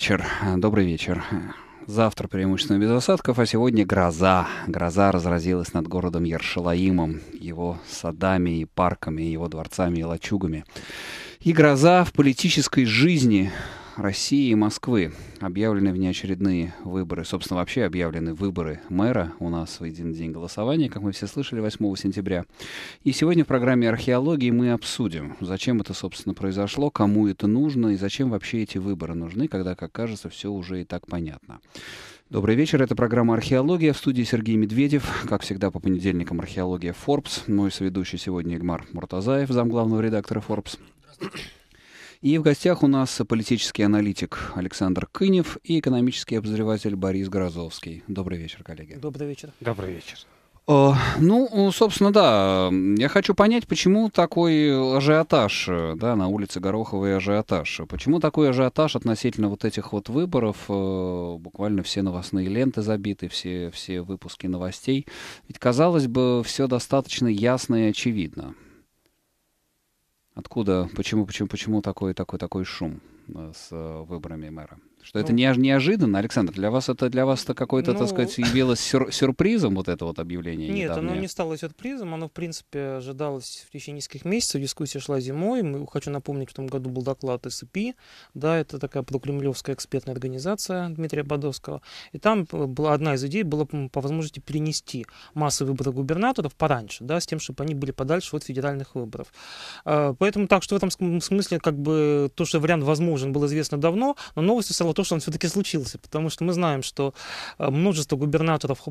вечер. Добрый вечер. Завтра преимущественно без осадков, а сегодня гроза. Гроза разразилась над городом Ершалаимом, его садами и парками, его дворцами и лачугами. И гроза в политической жизни России и Москвы объявлены внеочередные выборы. Собственно, вообще объявлены выборы мэра. У нас в один день голосования, как мы все слышали, 8 сентября. И сегодня в программе археологии мы обсудим, зачем это, собственно, произошло, кому это нужно и зачем вообще эти выборы нужны, когда, как кажется, все уже и так понятно. Добрый вечер, это программа «Археология» в студии Сергей Медведев. Как всегда, по понедельникам «Археология Forbes». Мой соведущий сегодня Игмар Муртазаев, замглавного редактора Forbes. Здравствуйте. И в гостях у нас политический аналитик Александр Кынев и экономический обозреватель Борис Грозовский. Добрый вечер, коллеги. Добрый вечер. Добрый вечер. Э, ну, собственно, да. Я хочу понять, почему такой ажиотаж, э, да, на улице Гороховой ажиотаж. Почему такой ажиотаж относительно вот этих вот выборов? Э, буквально все новостные ленты забиты, все, все выпуски новостей. Ведь, казалось бы, все достаточно ясно и очевидно. Откуда, почему, почему, почему такой, такой, такой шум э, с э, выборами мэра? Что ну, это не, неожиданно, Александр, для вас это для вас это какое-то, ну, так сказать, явилось сюр, сюрпризом вот это вот объявление? Нет, недавнее. оно не стало сюрпризом, оно в принципе ожидалось в течение нескольких месяцев. Дискуссия шла зимой. Мы, хочу напомнить, в том году был доклад СП, да, это такая прокремлевская экспертная организация Дмитрия Бодовского, и там была одна из идей была по возможности перенести массовые выборы губернаторов пораньше, да, с тем, чтобы они были подальше от федеральных выборов. Поэтому так, что в этом смысле как бы то, что вариант возможен, был известно давно, но новости означало то, что он все-таки случился, потому что мы знаем, что э, множество губернаторов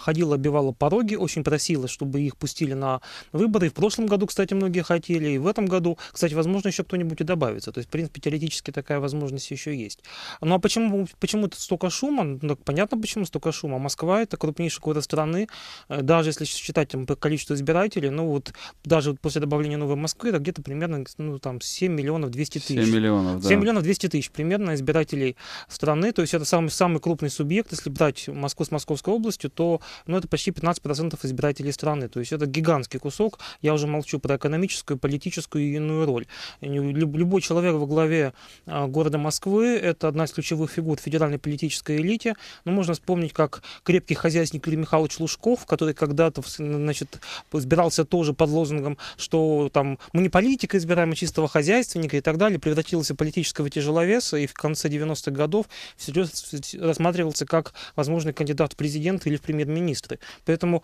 ходило, обивало пороги, очень просило, чтобы их пустили на выборы. И в прошлом году, кстати, многие хотели, и в этом году, кстати, возможно, еще кто-нибудь и добавится. То есть, в принципе, теоретически такая возможность еще есть. Ну а почему, почему столько шума? Ну, понятно, почему столько шума. Москва — это крупнейший город страны, э, даже если считать там, по количеству избирателей, ну вот даже вот после добавления Новой Москвы, это где-то примерно ну, там 7 миллионов 200 тысяч. 7 миллионов, да. 7 миллионов 200 тысяч примерно избирателей страны. То есть это самый, самый крупный субъект. Если брать Москву с Московской областью, то ну, это почти 15% избирателей страны. То есть это гигантский кусок. Я уже молчу про экономическую, политическую и иную роль. Любой человек во главе а, города Москвы – это одна из ключевых фигур федеральной политической элите. Но можно вспомнить, как крепкий хозяйственник Юрий Михайлович Лужков, который когда-то значит, избирался тоже под лозунгом, что там мы не политика избираем, а чистого хозяйственника и так далее, превратился в политического тяжеловеса и в конце 90-х 90-х годов всерьез рассматривался как возможный кандидат в президенты или в премьер-министры. Поэтому,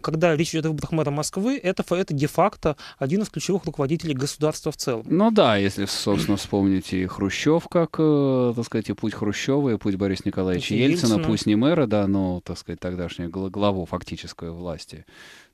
когда речь идет о выборах мэра Москвы, это, это де-факто один из ключевых руководителей государства в целом. Ну да, если, собственно, вспомнить и Хрущев, как, э, так сказать, и путь Хрущева, и путь Бориса Николаевича Ельцина, Ельцина, пусть не мэра, да, но, так сказать, тогдашняя главу фактической власти.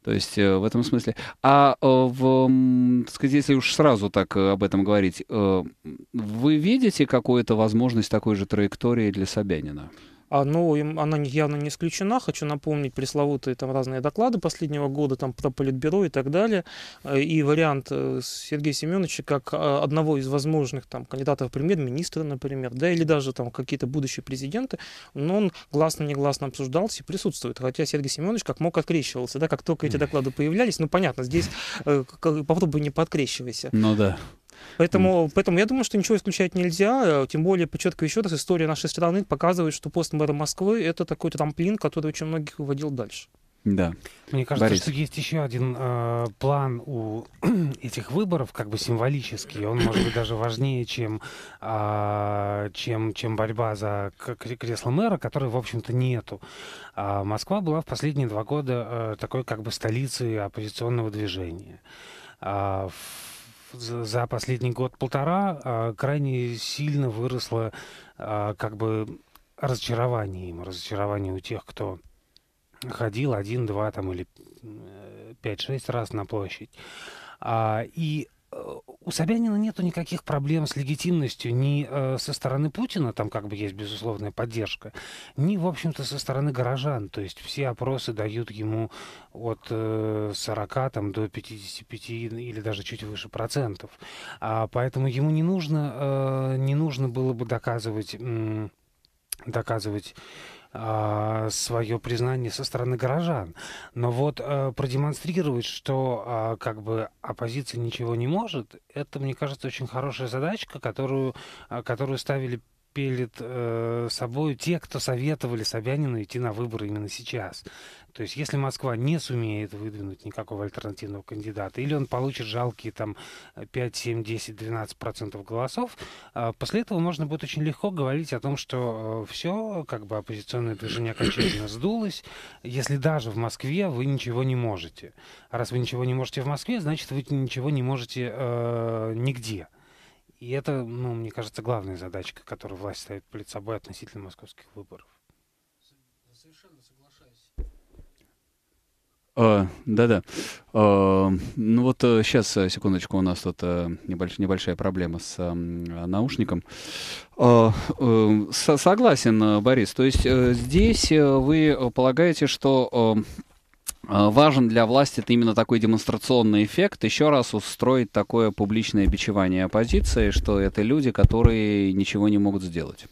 То есть э, в этом смысле. А э, в, так сказать, если уж сразу так э, об этом говорить, вы видите какую-то возможность такой же траектории для Собянина? оно, а, ну, оно явно не исключена. Хочу напомнить пресловутые там разные доклады последнего года там, про Политбюро и так далее. Э, и вариант э, Сергея Семеновича как э, одного из возможных там, кандидатов в премьер-министра, например, да, или даже там какие-то будущие президенты, но он гласно-негласно обсуждался и присутствует. Хотя Сергей Семенович как мог открещивался, да, как только эти доклады появлялись, ну понятно, здесь э, попробуй не подкрещивайся. Ну да. Поэтому, mm. поэтому я думаю, что ничего исключать нельзя, э, тем более, подчеркиваю еще раз, история нашей страны показывает, что пост мэра Москвы — это такой трамплин, который очень многих выводил дальше. Да. Мне кажется, Борис. что есть еще один э, план у этих выборов, как бы символический. Он может быть даже важнее, чем, э, чем, чем борьба за кресло мэра, которой, в общем-то, нету. А Москва была в последние два года э, такой как бы столицей оппозиционного движения. А в за последний год-полтора а, крайне сильно выросло а, как бы разочарование им, разочарование у тех, кто ходил один, два там или э, пять-шесть раз на площадь. А, и у Собянина нету никаких проблем с легитимностью ни э, со стороны Путина, там как бы есть безусловная поддержка, ни, в общем-то, со стороны горожан. То есть все опросы дают ему от э, 40 там, до 55 или даже чуть выше процентов. А, поэтому ему не нужно, э, не нужно было бы доказывать... Э, доказывать а, свое признание со стороны горожан. Но вот э, продемонстрировать, что э, как бы оппозиция ничего не может, это, мне кажется, очень хорошая задачка, которую, э, которую ставили перед э, собой те, кто советовали Собянину идти на выборы именно сейчас. То есть, если Москва не сумеет выдвинуть никакого альтернативного кандидата, или он получит жалкие там 5, 7, 10, 12 процентов голосов, э, после этого можно будет очень легко говорить о том, что э, все, как бы оппозиционное движение окончательно сдулось, если даже в Москве вы ничего не можете. А раз вы ничего не можете в Москве, значит, вы ничего не можете э, нигде. И это, ну, мне кажется, главная задачка, которую власть ставит перед собой относительно московских выборов. совершенно э, соглашаюсь. Да-да. Uh, uh, ну вот сейчас, э, секундочку, у нас тут небольш, небольшая проблема с наушником. Со согласен, Борис. То есть здесь вы полагаете, что Э, важен для власти это именно такой демонстрационный эффект. Еще раз устроить такое публичное бичевание оппозиции, что это люди, которые ничего не могут сделать.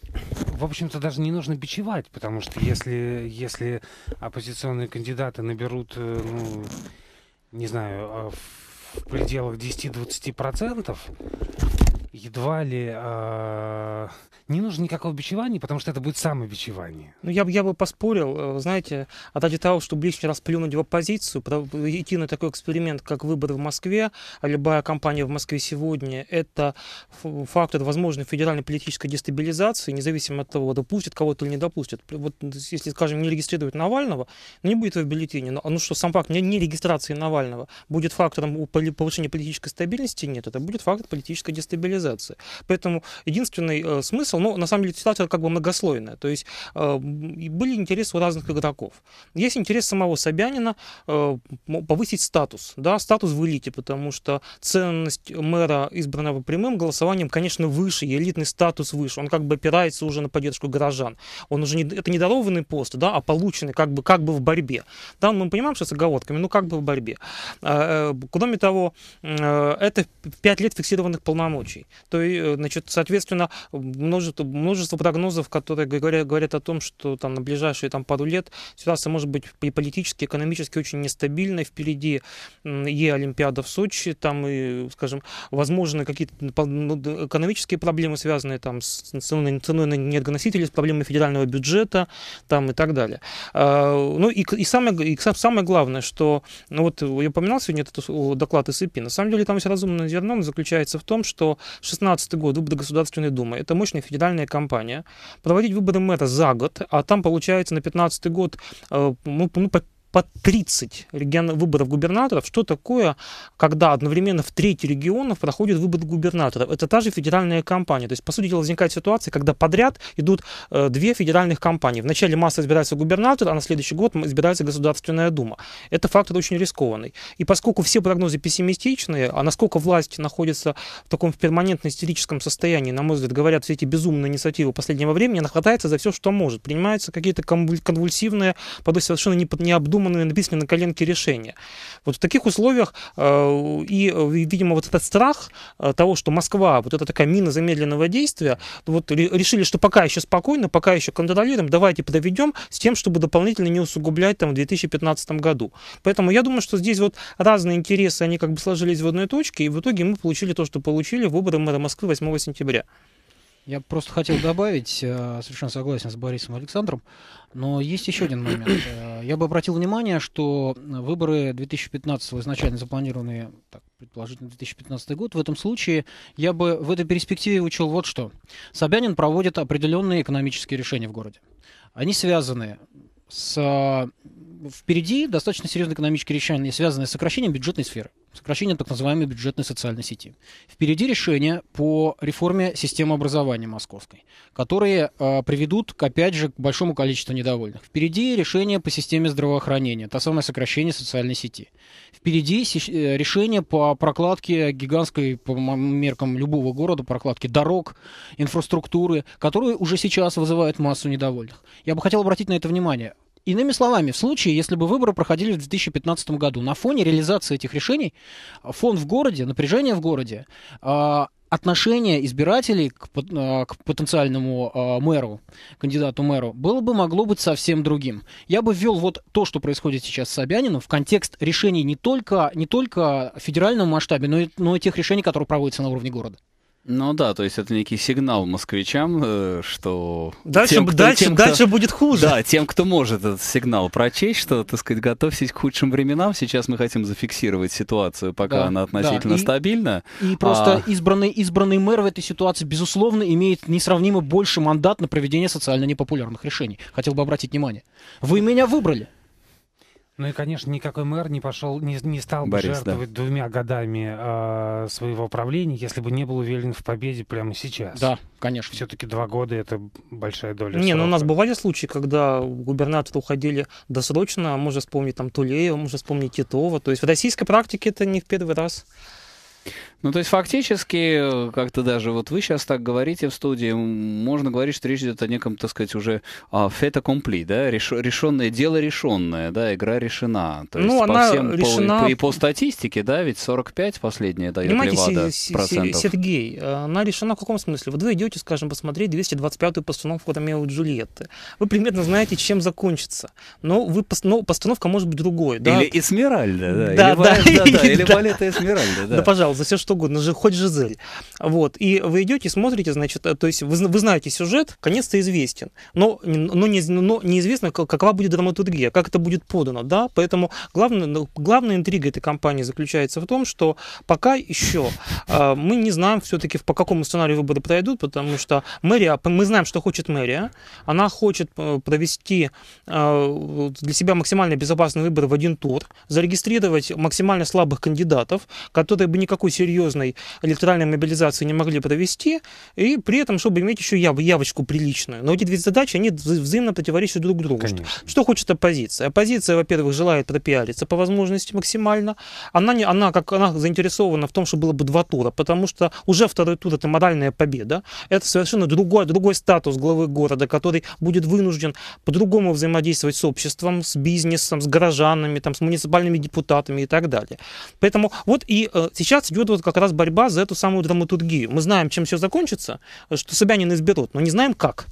В общем-то, даже не нужно бичевать, потому что если, если оппозиционные кандидаты наберут, э, ну, не знаю, э, в пределах 10-20%, едва ли э, не нужно никакого бичевания, потому что это будет самобичевание. Ну, я, я бы поспорил, э, знаете, а ради того, чтобы лишний раз плюнуть в оппозицию, э, идти на такой эксперимент, как выборы в Москве, а любая кампания в Москве сегодня, это фактор возможной федеральной политической дестабилизации, независимо от того, допустят кого-то или не допустят. Вот если, скажем, не регистрируют Навального, не будет его в бюллетене. Но, ну что, сам факт не, не регистрации Навального будет фактором повышения политической стабильности? Нет, это будет фактор политической дестабилизации цивилизации. Поэтому единственный э, смысл, ну, на самом деле, ситуация как бы многослойная. То есть э, были интересы у разных игроков. Есть интерес самого Собянина э, повысить статус, да, статус в элите, потому что ценность мэра, избранного прямым голосованием, конечно, выше, элитный статус выше. Он как бы опирается уже на поддержку горожан. Он уже не, это не дарованный пост, да, а полученный как бы, как бы в борьбе. Да, мы понимаем, что с оговорками, ну как бы в борьбе. А, э, кроме того, э, это 5 лет фиксированных полномочий то, э, значит, соответственно, множество, множество прогнозов, которые говорят, говорят о том, что там на ближайшие там, пару лет ситуация может быть и политически, и экономически очень нестабильной. Впереди и Олимпиада в Сочи, там и, скажем, возможно, какие-то ну, экономические проблемы, связанные там с ценой, ценой на энергоносители, с проблемой федерального бюджета там, и так далее. А, ну и, и, самое, и самое главное, что ну, вот я упоминал сегодня этот доклад сипи на самом деле там все разумное зерно заключается в том, что 2016 год, выборы Государственной Думы. Это мощная федеральная кампания. Проводить выборы мэра за год, а там получается на 2015 год ну, по 30 регион... выборов губернаторов. Что такое, когда одновременно в трети регионов проходит выбор губернаторов? Это та же федеральная кампания. То есть, по сути дела, возникает ситуация, когда подряд идут э, две федеральных кампании. Вначале масса избирается губернатор, а на следующий год избирается Государственная Дума. Это фактор очень рискованный. И поскольку все прогнозы пессимистичные, а насколько власть находится в таком перманентно истерическом состоянии, на мой взгляд, говорят все эти безумные инициативы последнего времени, она хватается за все, что может. Принимаются какие-то конвульсивные, порой совершенно необдуманные продуманные, написанные на коленке решения. Вот в таких условиях э, и, э, видимо, вот этот страх э, того, что Москва, вот это такая мина замедленного действия, вот решили, что пока еще спокойно, пока еще контролируем, давайте подведем с тем, чтобы дополнительно не усугублять там в 2015 году. Поэтому я думаю, что здесь вот разные интересы, они как бы сложились в одной точке, и в итоге мы получили то, что получили, выборы мэра Москвы 8 сентября. Я просто хотел добавить, э, совершенно согласен с Борисом Александром, но есть еще один момент. Э, я бы обратил внимание, что выборы 2015 изначально запланированные, так, предположительно, 2015 год, в этом случае я бы в этой перспективе учел вот что. Собянин проводит определенные экономические решения в городе. Они связаны с... Э, впереди достаточно серьезные экономические решения, связанные с сокращением бюджетной сферы сокращение так называемой бюджетной социальной сети. Впереди решения по реформе системы образования московской, которые э, приведут, к, опять же, к большому количеству недовольных. Впереди решение по системе здравоохранения, то самое сокращение социальной сети. Впереди э, решение по прокладке гигантской, по меркам любого города, прокладке дорог, инфраструктуры, которые уже сейчас вызывают массу недовольных. Я бы хотел обратить на это внимание. Иными словами, в случае, если бы выборы проходили в 2015 году, на фоне реализации этих решений, фон в городе, напряжение в городе, а, отношение избирателей к, а, потенциальному а, мэру, кандидату мэру, было бы могло быть совсем другим. Я бы ввел вот то, что происходит сейчас с Собянином, в контекст решений не только, не только в федеральном масштабе, но и, но и тех решений, которые проводятся на уровне города. Ну да, то есть это некий сигнал москвичам, э, что... Дальше, тем, кто, дальше, тем, кто, дальше будет хуже. Да, тем, кто может этот сигнал прочесть, что, так сказать, готовьтесь к худшим временам. Сейчас мы хотим зафиксировать ситуацию, пока да, она относительно да. стабильна. И, и просто а... избранный, избранный мэр в этой ситуации, безусловно, имеет несравнимо больше мандат на проведение социально непопулярных решений. Хотел бы обратить внимание. Вы меня выбрали. Ну и, конечно, никакой мэр не пошел, не, не стал Борис, бы жертвовать да. двумя годами э, своего правления, если бы не был уверен в победе прямо сейчас. Да, конечно. Все-таки два года это большая доля. Не, срока. Ну, но у нас бывали случаи, когда губернаторы уходили досрочно, а можно вспомнить там Тулеева, можно вспомнить Титова. То есть в российской практике это не в первый раз. Ну, то есть фактически, э, как-то даже вот вы сейчас так говорите в студии, можно говорить, что речь идет о неком, так сказать, уже фета компли, да, Реш, решенное, дело решенное, да, игра решена. То ну, есть ну, по она всем, решена... По, и по статистике, да, ведь 45 последняя дает Понимаете, Левада с, процентов. Сергей, э, она решена в каком смысле? Вот вы идете, скажем, посмотреть 225-ю постановку Ромео и Джульетты. Вы примерно знаете, чем закончится. Но вы, но постановка может быть другой. Да? Или Эсмеральда, да. Да, или да. Балет, да, да. Или балет Эсмеральда, да. Да, пожалуйста, все, что угодно, ну же, хоть Жизель. Вот. И вы идете, смотрите, значит, э, то есть вы, вы знаете сюжет, конец-то известен, но, но, не, но неизвестно, какова будет драматургия, как это будет подано, да, поэтому главное, ну, главная интрига этой кампании заключается в том, что пока еще э, мы не знаем все-таки, по какому сценарию выборы пройдут, потому что мэрия, мы знаем, что хочет мэрия, она хочет э, провести для себя максимально безопасный выбор в один тур, зарегистрировать максимально слабых кандидатов, которые бы никакой серьезной серьезной электоральной мобилизации не могли провести, и при этом, чтобы иметь еще явочку приличную. Но эти две задачи, они взаимно противоречат друг другу. Что, что хочет оппозиция? Оппозиция, во-первых, желает пропиариться по возможности максимально. Она, не, она, как, она заинтересована в том, чтобы было бы два тура, потому что уже второй тур – это моральная победа. Это совершенно другой, другой статус главы города, который будет вынужден по-другому взаимодействовать с обществом, с бизнесом, с горожанами, там, с муниципальными депутатами и так далее. Поэтому вот и э, сейчас идет вот как раз борьба за эту самую драматургию. Мы знаем, чем все закончится, что Собянина изберут, но не знаем, как.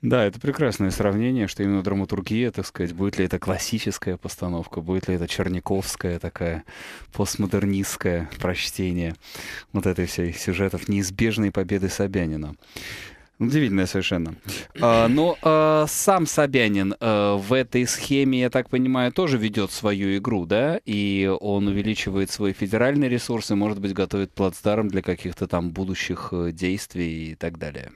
Да, это прекрасное сравнение, что именно драматургия, так сказать, будет ли это классическая постановка, будет ли это черниковская такая постмодернистское прочтение вот этой всей сюжетов неизбежной победы Собянина. Удивительное совершенно. А, но ну, а, сам Собянин а, в этой схеме, я так понимаю, тоже ведет свою игру, да? И он увеличивает свои федеральные ресурсы, может быть, готовит плацдарм для каких-то там будущих э, действий и так далее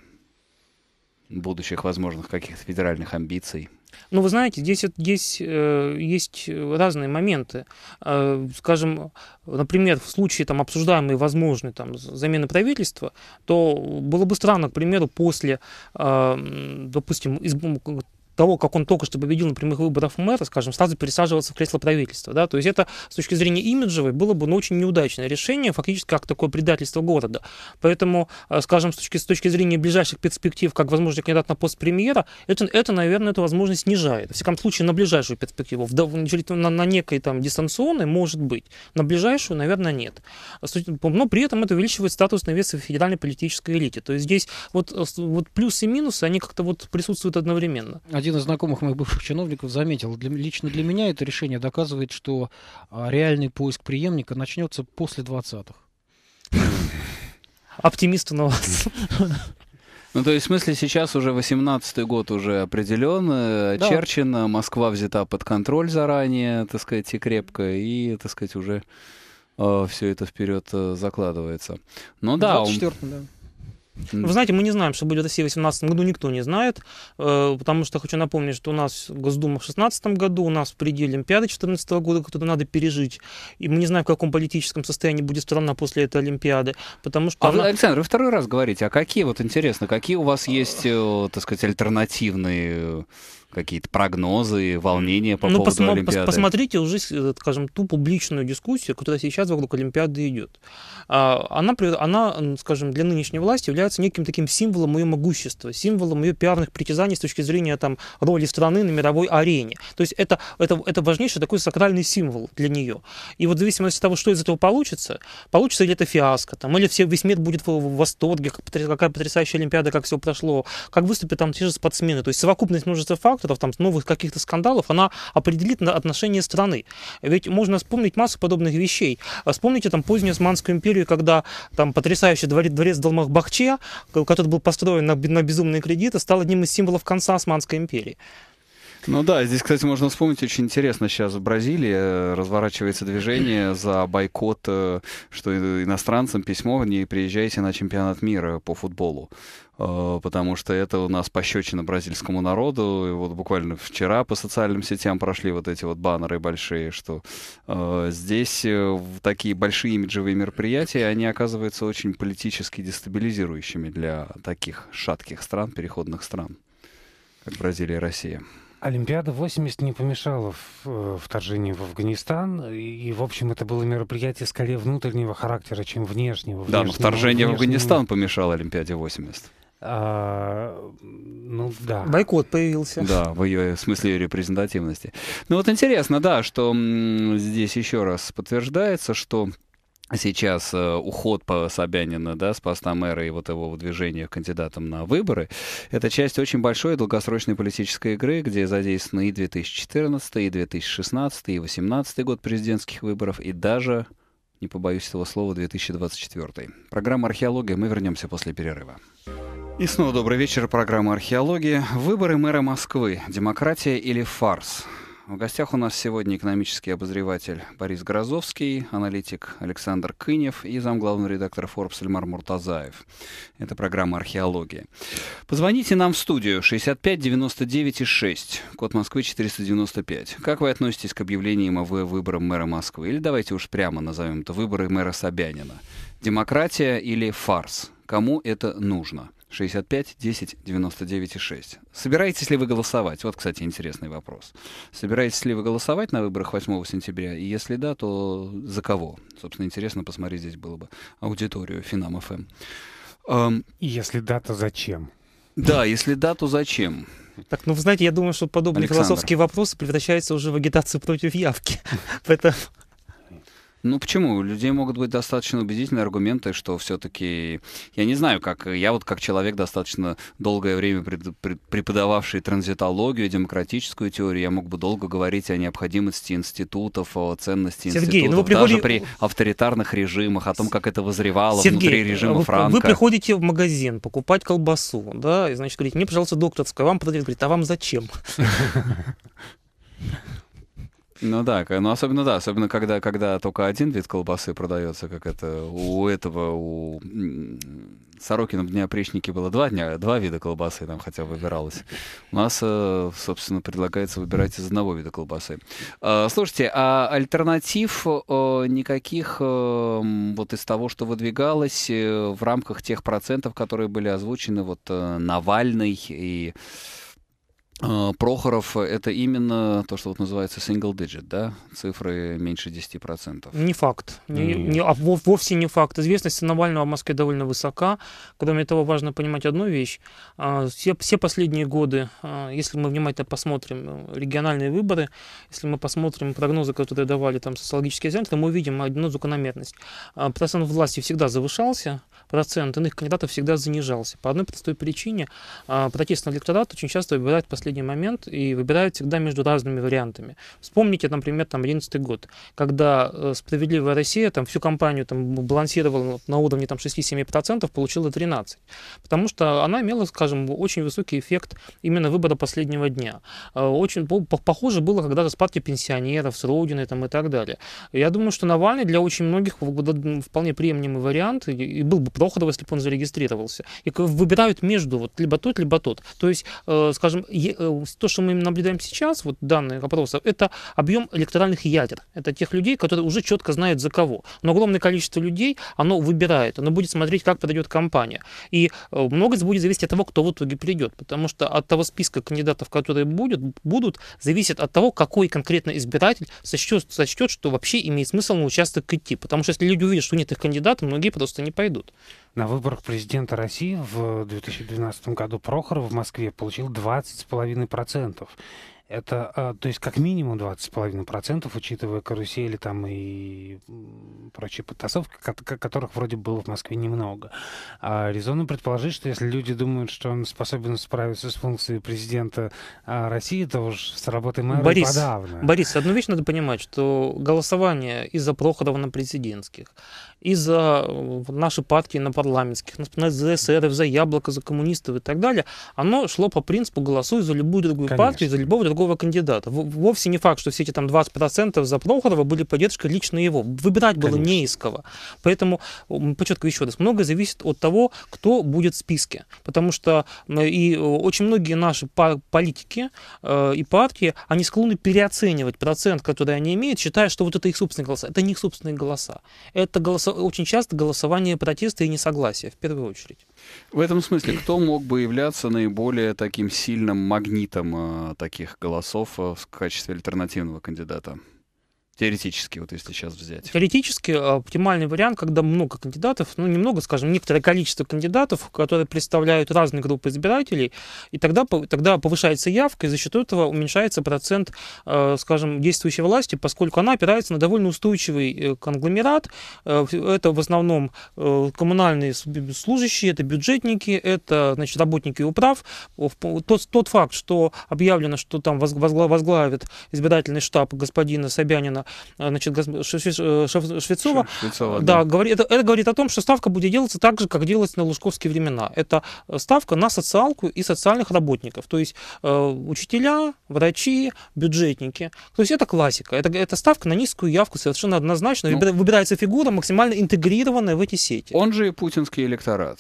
будущих возможных каких-то федеральных амбиций? Ну, вы знаете, здесь есть, э, есть разные моменты. Э, скажем, например, в случае там, обсуждаемой возможной там, замены правительства, то было бы странно, к примеру, после, э, допустим, того, как он только что победил на прямых выборах в мэра, скажем, сразу пересаживаться в кресло правительства. Да? То есть это с точки зрения имиджевой было бы ну, очень неудачное решение, фактически как такое предательство города. Поэтому, э, скажем, с точки, с точки зрения ближайших перспектив, как возможный кандидат на пост премьера, это, это, наверное, эту возможность снижает. В всяком случае, на ближайшую перспективу. в На, на некой там дистанционной, может быть. На ближайшую, наверное, нет. Но при этом это увеличивает статус на вес в федеральной политической элите. То есть здесь вот, э, вот плюсы и минусы, они как-то вот присутствуют одновременно. А один из знакомых моих бывших чиновников заметил, для, лично для меня это решение доказывает, что а, реальный поиск преемника начнется после 20-х. Оптимист на вас. Ну, то есть, в смысле, сейчас уже 18-й год уже определен, да. Москва взята под контроль заранее, так сказать, и крепко, и, так сказать, уже э, все это вперед э, закладывается. Ну да, он... да. Вы знаете, мы не знаем, что будет в России в 2018 году, никто не знает, э, потому что хочу напомнить, что у нас Госдума в 2016 году, у нас впереди Олимпиада 2014 года, которую надо пережить, и мы не знаем, в каком политическом состоянии будет страна после этой Олимпиады, потому что... А она... Александр, вы второй раз говорите, а какие, вот интересно, какие у вас есть, э, так сказать, альтернативные э, какие-то прогнозы, волнения по ну, поводу посмо- Олимпиады? Посмотрите уже, э, скажем, ту публичную дискуссию, которая сейчас вокруг Олимпиады идет. А, она, она, скажем, для нынешней власти является неким таким символом ее могущества, символом ее пиарных притязаний с точки зрения там, роли страны на мировой арене. То есть это, это, это важнейший такой сакральный символ для нее. И вот в зависимости от того, что из этого получится, получится ли это фиаско, там, или все, весь мир будет в, восторге, какая потрясающая Олимпиада, как все прошло, как выступят там те же спортсмены. То есть совокупность множества факторов факторов, там, новых каких-то скандалов, она определит на отношение страны. Ведь можно вспомнить массу подобных вещей. А вспомните там позднюю Османскую империю, когда там потрясающий дворец, дворец Долмахбахче, который был построен на, на безумные кредиты, стал одним из символов конца Османской империи. Ну да, здесь, кстати, можно вспомнить, очень интересно сейчас в Бразилии э, разворачивается движение за бойкот, э, что иностранцам письмо не приезжайте на чемпионат мира по футболу э, потому что это у нас пощечина бразильскому народу. И вот буквально вчера по социальным сетям прошли вот эти вот баннеры большие, что э, здесь такие большие имиджевые мероприятия, они оказываются очень политически дестабилизирующими для таких шатких стран, переходных стран, как Бразилия и Россия. Олимпиада 80 не помешала в, э, вторжению в Афганистан, и, в общем, это было мероприятие скорее внутреннего характера, чем внешнего. внешнего да, но вторжение внешнего... в Афганистан помешало Олимпиаде 80. А, ну да. Бойкот появился. Да, в ее в смысле репрезентативности. Ну вот интересно, да, что здесь еще раз подтверждается, что сейчас э, уход по Собянина да, с поста мэра и вот его движение к кандидатам на выборы, это часть очень большой долгосрочной политической игры, где задействованы и 2014, и 2016, и 2018 год президентских выборов, и даже, не побоюсь этого слова, 2024. Программа «Археология». Мы вернемся после перерыва. И снова добрый вечер. Программа «Археология». Выборы мэра Москвы. Демократия или фарс? В гостях у нас сегодня экономический обозреватель Борис Грозовский, аналитик Александр Кынев и замглавный редактор Forbes Эльмар Муртазаев. Это программа «Археология». Позвоните нам в студию 65996, код Москвы 495. Как вы относитесь к объявлениям о выборам мэра Москвы? Или давайте уж прямо назовем это выборы мэра Собянина. Демократия или фарс? Кому это нужно? 65 10 99 6. Собираетесь ли вы голосовать? Вот, кстати, интересный вопрос. Собираетесь ли вы голосовать на выборах 8 сентября? И если да, то за кого? Собственно, интересно посмотреть здесь было бы аудиторию Финам ФМ. Um, если да, то зачем? Да, если да, то зачем? Так, ну, вы знаете, я думаю, что подобные Александр. философские вопросы превращаются уже в агитацию против явки. Поэтому ну почему? У людей могут быть достаточно убедительные аргументы, что все-таки... Я не знаю, как... Я вот как человек, достаточно долгое время пред... Пред... преподававший транзитологию, демократическую теорию, я мог бы долго говорить о необходимости институтов, о ценности Сергей, институтов, ну вы даже при авторитарных режимах, о том, как это возревало Сергей, внутри режима э, вы, Франка. вы приходите в магазин покупать колбасу, да, и, значит, говорите, мне, пожалуйста, докторская, вам подойдет, говорит, а вам зачем? Ну да, ну особенно да, особенно когда, когда только один вид колбасы продается, как это у этого, у Сорокина в Днеопричнике было два дня, два вида колбасы там хотя бы выбиралось. У нас, э, собственно, предлагается выбирать из одного вида колбасы. А, слушайте, а альтернатив э, никаких э, вот из того, что выдвигалось в рамках тех процентов, которые были озвучены вот Навальный и а, Прохоров э, — это именно то, что вот называется single digit, да? Цифры меньше 10%. Не факт. Не, не, а вовсе не факт. Известность Навального в Москве довольно высока. Кроме того, важно понимать одну вещь. А, все, все последние годы, а, если мы внимательно посмотрим э, региональные выборы, если мы посмотрим прогнозы, которые давали там социологические центры, мы увидим одну закономерность. Процент власти всегда завышался, процент иных кандидатов всегда занижался. По одной простой причине а, протестный электорат очень часто выбирает последний момент и выбирает всегда между разными вариантами. Вспомните, например, там 11 год, когда э, «Справедливая Россия» там всю кампанию там балансировала на уровне там 6-7%, получила 13%. Потому что она имела, скажем, очень высокий эффект именно выбора последнего дня. А, очень похоже было, когда же с партией пенсионеров, с Родиной там, и так далее. Я думаю, что Навальный для очень многих вполне приемлемый вариант и был бы Проходова, если бы он зарегистрировался. И выбирают между вот либо тот, либо тот. То есть, э, скажем, е, э, то, что мы наблюдаем сейчас, вот данные опросов, это объем электоральных ядер. Это тех людей, которые уже четко знают за кого. Но огромное количество людей, оно выбирает, оно будет смотреть, как подойдет компания. И э, многое будет зависеть от того, кто в итоге придет. Потому что от того списка кандидатов, которые будут, будут, зависеть от того, какой конкретно избиратель сочтет, сочтет что вообще имеет смысл на участок идти. Потому что если люди увидят, что нет их кандидата, многие просто не пойдут. На выборах президента России в 2012 году Прохоров в Москве получил 20,5%. Это, а, то есть, как минимум 20,5%, учитывая карусели там и прочие потасовки, которых вроде было в Москве немного. А резонно предположить, что если люди думают, что он способен справиться с функцией президента а, России, то уж с работой мэра Борис, подавно. Борис, одну вещь надо понимать, что голосование из-за Прохорова на президентских, из-за э, нашей партии на парламентских, на ЗСР, за Яблоко, за коммунистов и так далее, оно шло по принципу «голосуй за любую другую Конечно. партию, за любого другого другого кандидата. Вовсе не факт, что все эти там 20% за Прохорова были поддержкой лично его. Выбирать было Конечно. не из кого. Поэтому, подчеркиваю еще раз, многое зависит от того, кто будет в списке. Потому что и э, очень многие наши политики э, и партии, они склонны переоценивать процент, который они имеют, считая, что вот это их собственные голоса. Это не их собственные голоса. Это голосо... очень часто голосование протеста и несогласия, в первую очередь. В этом смысле, кто мог бы являться наиболее таким сильным магнитом э, таких голосов э, в качестве альтернативного кандидата? Теоретически, вот если сейчас взять. Теоретически а, оптимальный вариант, когда много кандидатов, ну немного, скажем, некоторое количество кандидатов, которые представляют разные группы избирателей, и тогда, тогда повышается явка, и за счет этого уменьшается процент, а, скажем, действующей власти, поскольку она опирается на довольно устойчивый э, конгломерат. Э, это в основном э, коммунальные служащие, это бюджетники, это, значит, работники управ. Тот, тот факт, что объявлено, что там возглавит избирательный штаб господина Собянина, Э, значит, э, э, Швецова, Швецова да, да. Говорит, это, это говорит о том, что ставка будет делаться так же, как делалась на Лужковские времена. Это ставка на социалку и социальных работников, то есть э, учителя, врачи, бюджетники. То есть это классика, это, это ставка на низкую явку совершенно однозначно. Ну, Выбирается фигура максимально интегрированная в эти сети. Он же и путинский электорат.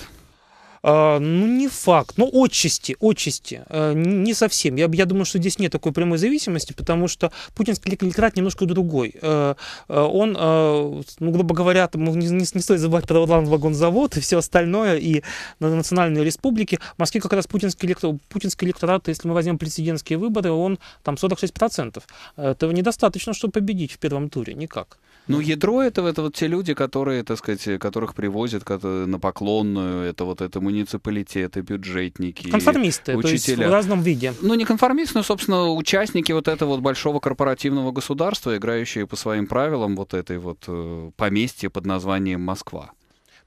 А, ну, не факт, но ну, отчасти, отчасти, а, не совсем. Я, я думаю, что здесь нет такой прямой зависимости, потому что путинский лекарят немножко другой. А, он, ну, грубо говоря, там, ну, не, не, не стоит забывать про вагонзавод и все остальное, и на национальные республики. В Москве как раз путинский электорат, путинский электорат если мы возьмем президентские выборы, он там 46%. Этого недостаточно, чтобы победить в первом туре, никак. Ну, ядро этого, это вот те люди, которые, так сказать, которых привозят на поклонную, это вот это муниципалитеты, бюджетники. Конформисты, учителя. то есть в разном виде. Ну, не конформисты, но, собственно, участники вот этого вот большого корпоративного государства, играющие по своим правилам вот этой вот э, поместья под названием Москва.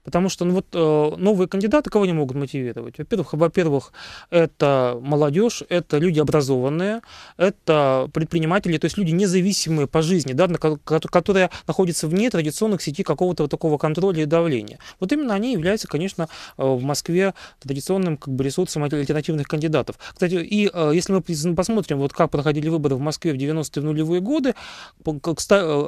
Потому что ну, вот, э, новые кандидаты кого не могут мотивировать? Во-первых, во-первых, это молодежь, это люди образованные, это предприниматели, то есть люди независимые по жизни, да, которые находятся вне традиционных сетей какого-то вот такого контроля и давления. Вот именно они являются, конечно, э, в Москве традиционным как бы, ресурсом альтернативных кандидатов. Кстати, и э, если мы посмотрим, вот как проходили выборы в Москве в 90-е в нулевые годы,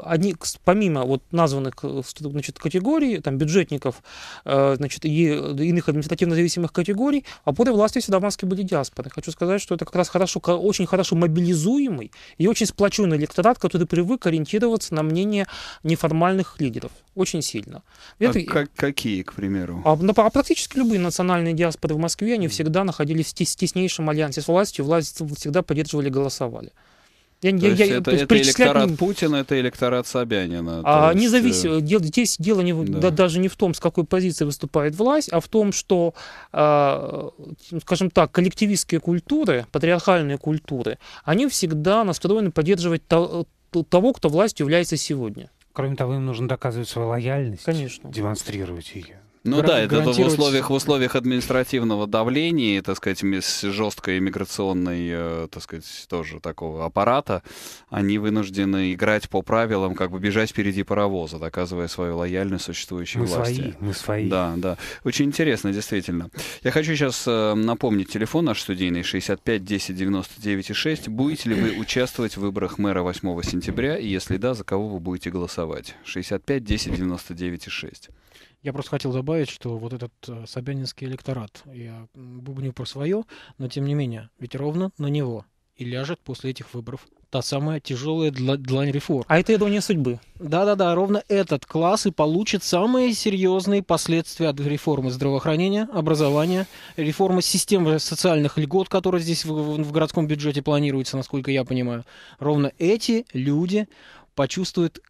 одни, помимо вот названных значит, категорий, там, бюджетников, Э, значит, и э, иных административно зависимых категорий, а опорой власти всегда в Москве были диаспоры. Хочу сказать, что это как раз хорошо, очень хорошо мобилизуемый и очень сплоченный электорат, который привык ориентироваться на мнение неформальных лидеров очень сильно. А это... А как, какие, к примеру? А, а практически любые национальные диаспоры в Москве, они всегда находились в теснейшем альянсе с властью, власть всегда поддерживали, голосовали. Я, То я, есть я, это, есть это электорат Путина, это электорат Собянина. А, есть... Независимо, э, дело, здесь дело не, да. Да, даже не в том, с какой позиции выступает власть, а в том, что, э, скажем так, коллективистские культуры, патриархальные культуры, они всегда настроены поддерживать то, того, кто властью является сегодня. Кроме того, им нужно доказывать свою лояльность, Конечно. демонстрировать ее. Ну да, это гарантировать... в условиях, в условиях административного давления, так сказать, с жесткой иммиграционной, э, так сказать, тоже такого аппарата, они вынуждены играть по правилам, как бы бежать впереди паровоза, доказывая свою лояльность существующей мы власти. Мы свои, мы свои. Да, да. Очень интересно, действительно. Я хочу сейчас э, напомнить телефон наш студийный 65 10 99 6. Будете ли вы участвовать в выборах мэра 8 сентября? И если да, за кого вы будете голосовать? 65 10 99 6. Я просто хотел добавить, что вот этот э, Собянинский электорат, я бубню про свое, но тем не менее, ведь ровно на него и ляжет после этих выборов та самая тяжелая длань реформ. А это не судьбы. Да-да-да, ровно этот класс и получит самые серьезные последствия от реформы здравоохранения, образования, реформы системы социальных льгот, которые здесь в, в городском бюджете планируется, насколько я понимаю. Ровно эти люди почувствует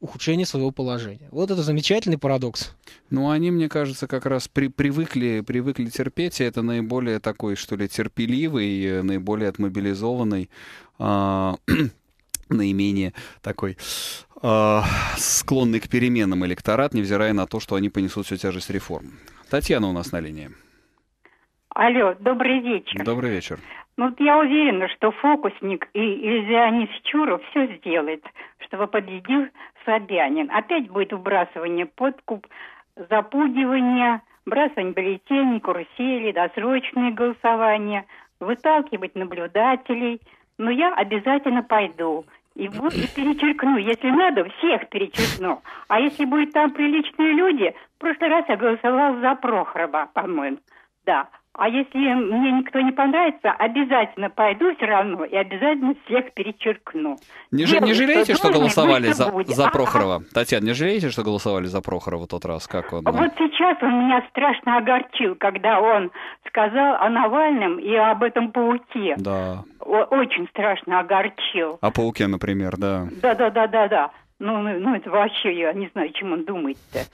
ухудшение своего положения. Вот это замечательный парадокс. Ну, они, мне кажется, как раз при, привыкли, привыкли терпеть, и это наиболее такой, что ли, терпеливый, э, наиболее отмобилизованный, э, наименее такой э, склонный к переменам электорат, невзирая на то, что они понесут всю тяжесть реформ. Татьяна у нас на линии. Алло, добрый вечер. Добрый вечер. Ну, вот я уверена, что фокусник и иллюзионист Чуров все сделает, чтобы победил Собянин. Опять будет вбрасывание подкуп, запугивание, бросание бюллетеней, карусели, досрочные голосования, выталкивать наблюдателей. Но я обязательно пойду. И, вот, и перечеркну, если надо, всех перечеркну. А если будет там приличные люди, в прошлый раз я голосовала за Прохорова, по-моему. Да. А если мне никто не понравится, обязательно пойду все равно и обязательно всех перечеркну. Не, Делаю, не жалеете, что, что голосовали за, за Прохорова? А-а-а. Татьяна, не жалеете, что голосовали за Прохорова в тот раз? Как он? Ну? Вот сейчас он меня страшно огорчил, когда он сказал о Навальном и об этом пауке. Да. Очень страшно огорчил. О пауке, например, да. Да, да, да, да, да. Ну, ну, ну, это вообще, я не знаю, чем он думает-то.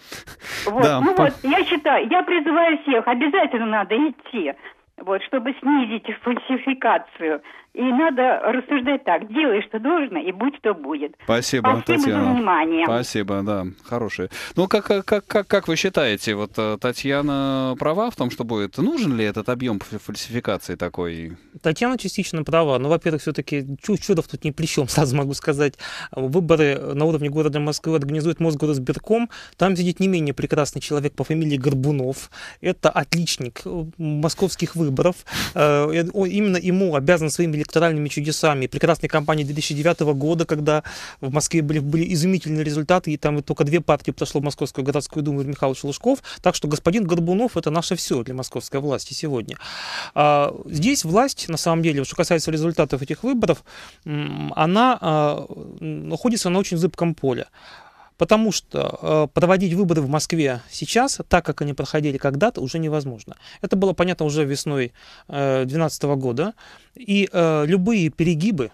Вот. Да, ну по... вот, я считаю, я призываю всех, обязательно надо идти, вот, чтобы снизить фальсификацию. И надо рассуждать так. Делай, что должно, и будь, что будет. Спасибо, Спасибо Татьяна. за внимание. Спасибо, да. Хорошее. Ну, как, э, как, как, как вы считаете, вот э, Татьяна права в том, что будет? Нужен ли этот объем фальсификации такой? Татьяна частично права. Но, ну, во-первых, все-таки чудов тут не при сразу могу сказать. Выборы на уровне города Москвы организует Мосгоросбирком. Там сидит не менее прекрасный человек по фамилии Горбунов. Это отличник э, московских выборов. Именно ему обязан своим электоральными чудесами, прекрасной кампании 2009 года, когда в Москве были, были изумительные результаты, и там только две партии прошло в Московскую городскую думу Михаил Шелушков. Так что господин Горбунов – это наше все для московской власти сегодня. А, здесь власть, на самом деле, что касается результатов этих выборов, она а, находится на очень зыбком поле. Потому что э, проводить выборы в Москве сейчас, так как они проходили когда-то, уже невозможно. Это было понятно уже весной 2012 э, года. И э, любые перегибы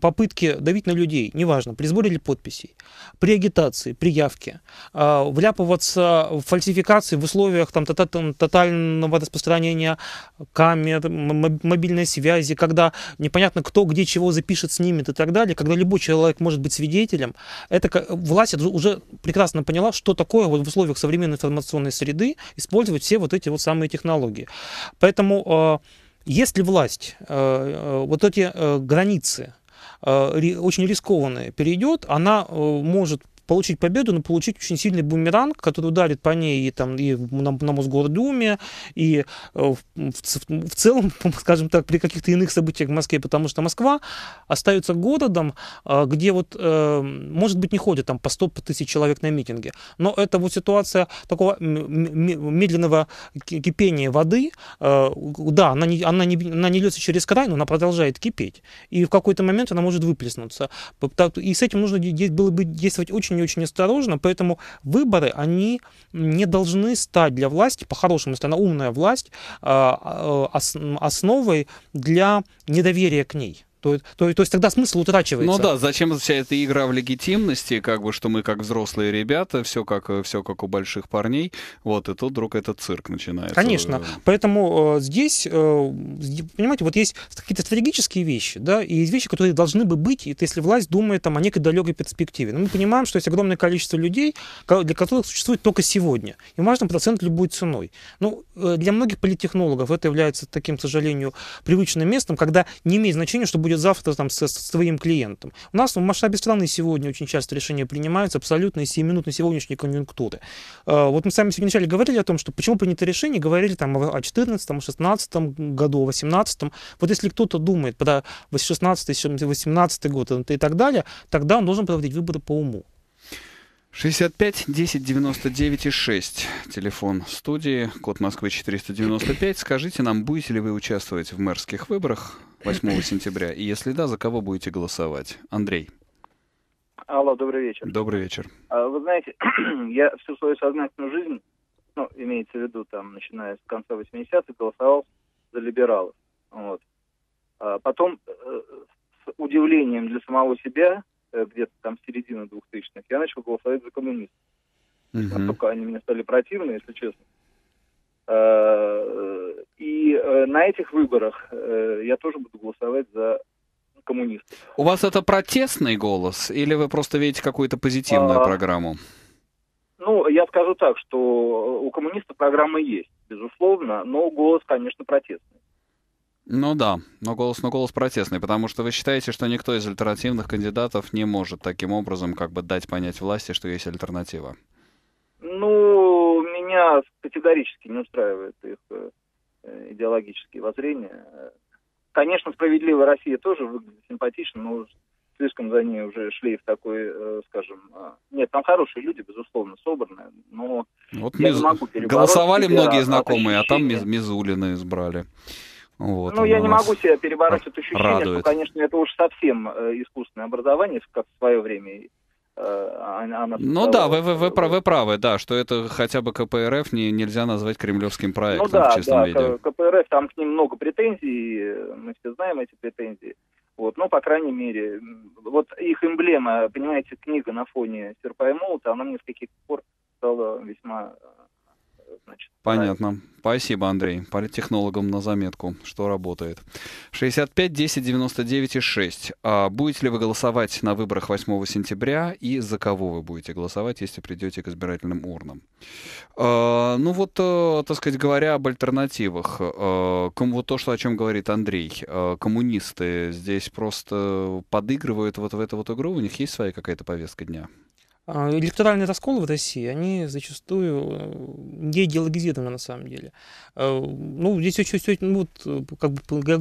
попытки давить на людей, неважно, при сборе или подписей, при агитации, при явке, э, вляпываться в фальсификации в условиях там, тотального распространения камер, мобильной связи, когда непонятно кто где чего запишет, снимет и так далее, когда любой человек может быть свидетелем, это власть уже прекрасно поняла, что такое вот в условиях современной информационной среды использовать все вот эти вот самые технологии. Поэтому э, а, если власть, э, вот эти границы, Э, очень рискованно перейдет, она э, может получить победу, но получить очень сильный бумеранг, который ударит по ней и, там, и на, на Мосгордуме, и э, в, в, в целом, скажем так, при каких-то иных событиях в Москве, потому что Москва остается городом, э, где вот, э, может быть, не ходят там по 100 тысяч человек на митинге, но это вот ситуация такого медленного кипения воды, да, она не, она не, она не льется через край, но она продолжает кипеть, и в какой-то момент она может выплеснуться. И с этим нужно было бы действовать очень очень очень осторожно, поэтому выборы, они не должны стать для власти, по-хорошему, если она умная власть, а, а, основой для недоверия к ней то, то, то есть тогда смысл утрачивается. Ну да, зачем вся эта игра в легитимности, как бы, что мы как взрослые ребята, все как, э, все как у больших парней, вот, и тут вдруг этот цирк начинается. Конечно, поэтому э, здесь, э, понимаете, вот есть какие-то стратегические вещи, да, и есть вещи, которые должны бы быть, это если власть думает там, о некой далекой перспективе. Но мы понимаем, что есть огромное количество людей, для которых существует только сегодня, и важно процент любой ценой. Ну, э, для многих политтехнологов это является таким, к сожалению, привычным местом, когда не имеет значения, что будет будет завтра там, с со своим клиентом. У нас в масштабе страны сегодня очень часто решения принимаются абсолютно из 7 минут на сегодняшней конъюнктуры. Э, вот мы сами сегодня вначале говорили о том, что почему принято решение, говорили там о 14, 16 году, о 18. Вот если кто-то думает про 16, 18 год и так далее, тогда он должен проводить выборы по уму. 65 10 99 и 6. Телефон студии, код Москвы 495. Скажите нам, будете ли вы участвовать в мэрских выборах 8 сентября? И если да, за кого будете голосовать? Андрей. Алло, добрый вечер. Добрый вечер. А вы знаете, я всю свою сознательную жизнь, ну, имеется в виду, там, начиная с конца 80-х, голосовал за либералов. Вот. А потом э, с удивлением для самого себя Э, где-то там середины 2000-х, я начал голосовать за коммунистов. Угу. Настолько они мне стали противны, если честно. Э, и э, на этих выборах я тоже буду голосовать за коммунистов. У вас это протестный голос, или вы просто видите какую-то позитивную а, программу? Ну, я скажу так, что у коммуниста программа есть, безусловно, но голос, конечно, протестный. Ну да, но голос на голос протестный, потому что вы считаете, что никто из альтернативных кандидатов не может таким образом как бы дать понять власти, что есть альтернатива. Ну, меня категорически не устраивает их э, идеологические воззрения. Конечно, справедливая Россия тоже выглядит симпатично, но слишком за ней уже шли в такой, э, скажем... Э, нет, там хорошие люди, безусловно, собранные, но вот я миз... не могу Голосовали многие а, а знакомые, а там мизулины избрали. Вот, ну, я не могу себя перебороть от ощущения, что, конечно, это уж совсем э, искусственное образование, как в свое время э, она... Ну да, вы, вы, вы, правы, вы правы, да, что это хотя бы КПРФ не, нельзя назвать кремлевским ну проектом ну, да, в честном да, виде. КПРФ, там к ним много претензий, э, мы все знаем эти претензии. Вот, ну, по крайней мере, вот их эмблема, понимаете, книга на фоне серпа и молота, она мне с каких-то пор стала весьма значит. Понятно. Спасибо, Андрей. Политтехнологам на заметку, что работает. 65 10 99 и 6. А будете ли вы голосовать на выборах 8 сентября и за кого вы будете голосовать, если придете к избирательным урнам? А, ну вот, а, так сказать, говоря об альтернативах, а, ком, вот то, что, о чем говорит Андрей, а, коммунисты здесь просто подыгрывают вот в эту вот игру, у них есть своя какая-то повестка дня? А, электоральные расколы в России, они зачастую э, не идеологизированы на самом деле. Э, ну, здесь очень, очень ну, вот, э, как бы, я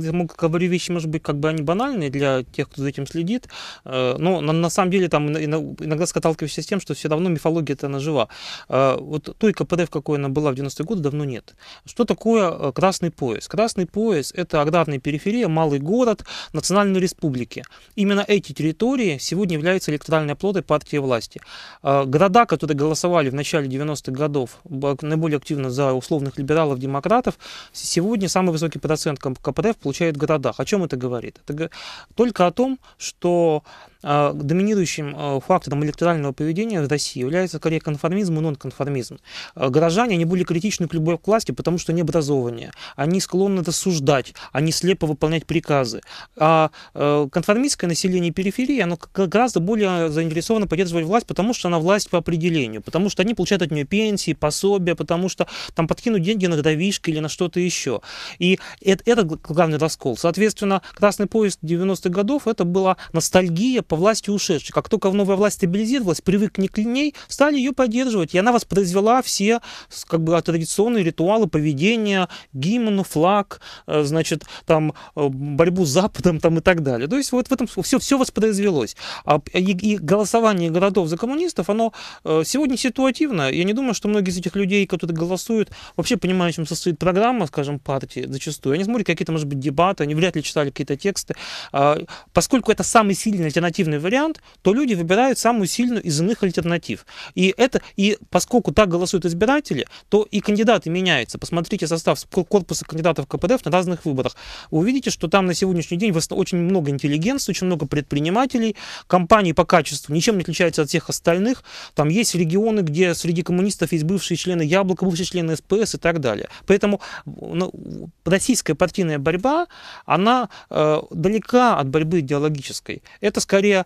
говорю вещи, может быть, как бы они банальные для тех, кто за этим следит, но на, на самом деле там иногда скаталкиваешься с тем, что все давно мифология-то она жива. Вот той КПРФ, какой она была в 90-е годы, давно нет. Что такое Красный пояс? Красный пояс – это аграрная периферия, малый город, национальной республики. Именно эти территории сегодня являются электоральной оплотой партии власти. Э, города, которые голосовали в начале 90-х годов наиболее активно за условных либералов-демократов, сегодня самый высокий процент КПРФ получают в городах. О чем это говорит? Это только о том, что а, доминирующим а, фактором электорального поведения в России является скорее конформизм и нонконформизм. А, горожане, они были критичны к любой власти, потому что они образованные, они склонны рассуждать, они слепо выполнять приказы. А конформистское население периферии, оно гораздо более заинтересовано поддерживать власть, потому что она власть по определению, потому что они получают от нее пенсии, пособия, потому что там подкинут деньги на годовишко или на что-то еще. И это, это главный раскол. Соответственно, «Красный поезд» 90-х годов это была ностальгия по власти ушедшей. Как только новая власть стабилизировалась, привыкли к ней, стали ее поддерживать. И она воспроизвела все как бы, традиционные ритуалы поведения, гимн, флаг, э, значит, там, э, борьбу с Западом там, и так далее. То есть вот в этом все, все воспроизвелось. А и, и голосование городов за коммунистов, оно э, сегодня ситуативно. Я не думаю, что многие из этих людей, которые голосуют, вообще понимают, чем состоит программа, скажем, партии зачастую. Они смотрят какие-то, может быть, дебаты, они вряд ли читали какие-то тексты. А, поскольку это самый сильный альтернативный альтернативный вариант, то люди выбирают самую сильную из иных альтернатив. И, это, и поскольку так голосуют избиратели, то и кандидаты меняются. Посмотрите состав корпуса кандидатов КПДФ на разных выборах. Вы увидите, что там на сегодняшний день очень много интеллигенции, очень много предпринимателей, компании по качеству ничем не отличаются от всех остальных. Там есть регионы, где среди коммунистов есть бывшие члены Яблока, бывшие члены СПС и так далее. Поэтому ну, российская партийная борьба, она э, далека от борьбы идеологической. Это скорее история,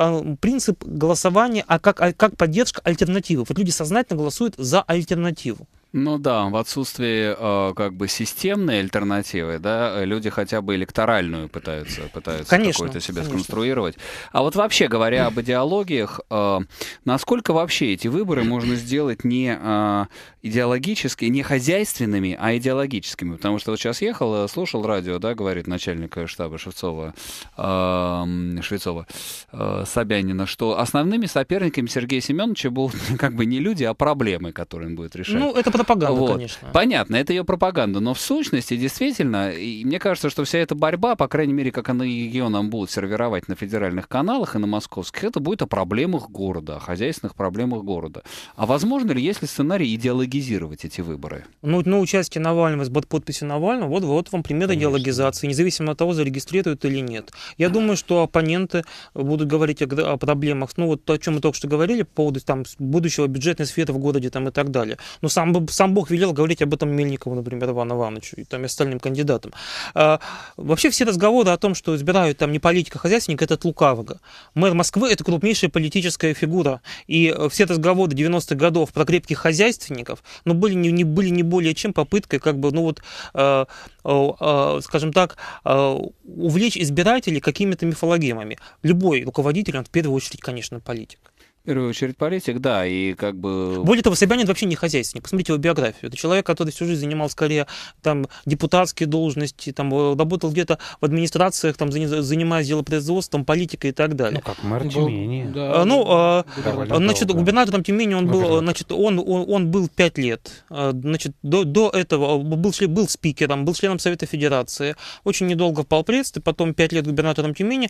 а, принцип голосования, а как, а, как поддержка альтернативы. Вот люди сознательно голосуют за альтернативу. Ну да, в отсутствии э, как бы системной альтернативы, да, э, люди хотя бы электоральную пытаются, пытаются конечно, какую-то себе конечно. сконструировать. А вот вообще говоря об идеологиях, э, насколько вообще эти выборы можно сделать не э, идеологически, не хозяйственными, а идеологическими? Потому что вот сейчас ехал, э, слушал радио, да, говорит начальник э, штаба Шевцова, э, Швецова, э, Собянина, что основными соперниками Сергея Семеновича будут как бы не люди, а проблемы, которые он будет решать. Ну, это пропаганда, вот. конечно. Понятно, это ее пропаганда, но в сущности, действительно, и мне кажется, что вся эта борьба, по крайней мере, как она ее нам будут сервировать на федеральных каналах и на московских, это будет о проблемах города, о хозяйственных проблемах города. А возможно ли, если сценарий идеологизировать эти выборы? Ну, ну участие Навального с подписью Навального, вот, вот вам пример конечно. идеологизации, независимо от того, зарегистрируют или нет. Я думаю, что оппоненты будут говорить о, о проблемах, ну вот о чем мы только что говорили, по поводу там, будущего бюджетной сферы в городе там, и так далее. Но сам, сам Бог велел говорить об этом Мельникову, например, Ивану Ивановичу и там и остальным кандидатам. А, вообще все разговоры о том, что избирают там не политика, а хозяйственника, это от лукавого. Мэр Москвы – это крупнейшая политическая фигура. И э, все разговоры 90-х годов про крепких хозяйственников, ну, были не, не, были не более чем попыткой, как бы, ну, вот, э, э, скажем так, э, увлечь избирателей какими-то мифологемами. Любой руководитель, он в первую очередь, конечно, политик первую очередь политик, да, и как бы... Более того, Собянин вообще не хозяйственник. Посмотрите его биографию. Это человек, который всю жизнь занимал скорее там депутатские должности, там э, работал где-то в администрациях, там занимаясь делопроизводством, политикой и так далее. Ну, как мэр Был, да, а, ну, а, а, значит, долго. губернатором Тюмени он ну, э, губернатор. был, значит, он, он, он был пять лет. А, значит, до, до этого э, был, был спикером, был членом Совета Федерации, очень недолго впал пресс, потом пять лет губернатором Тюмени,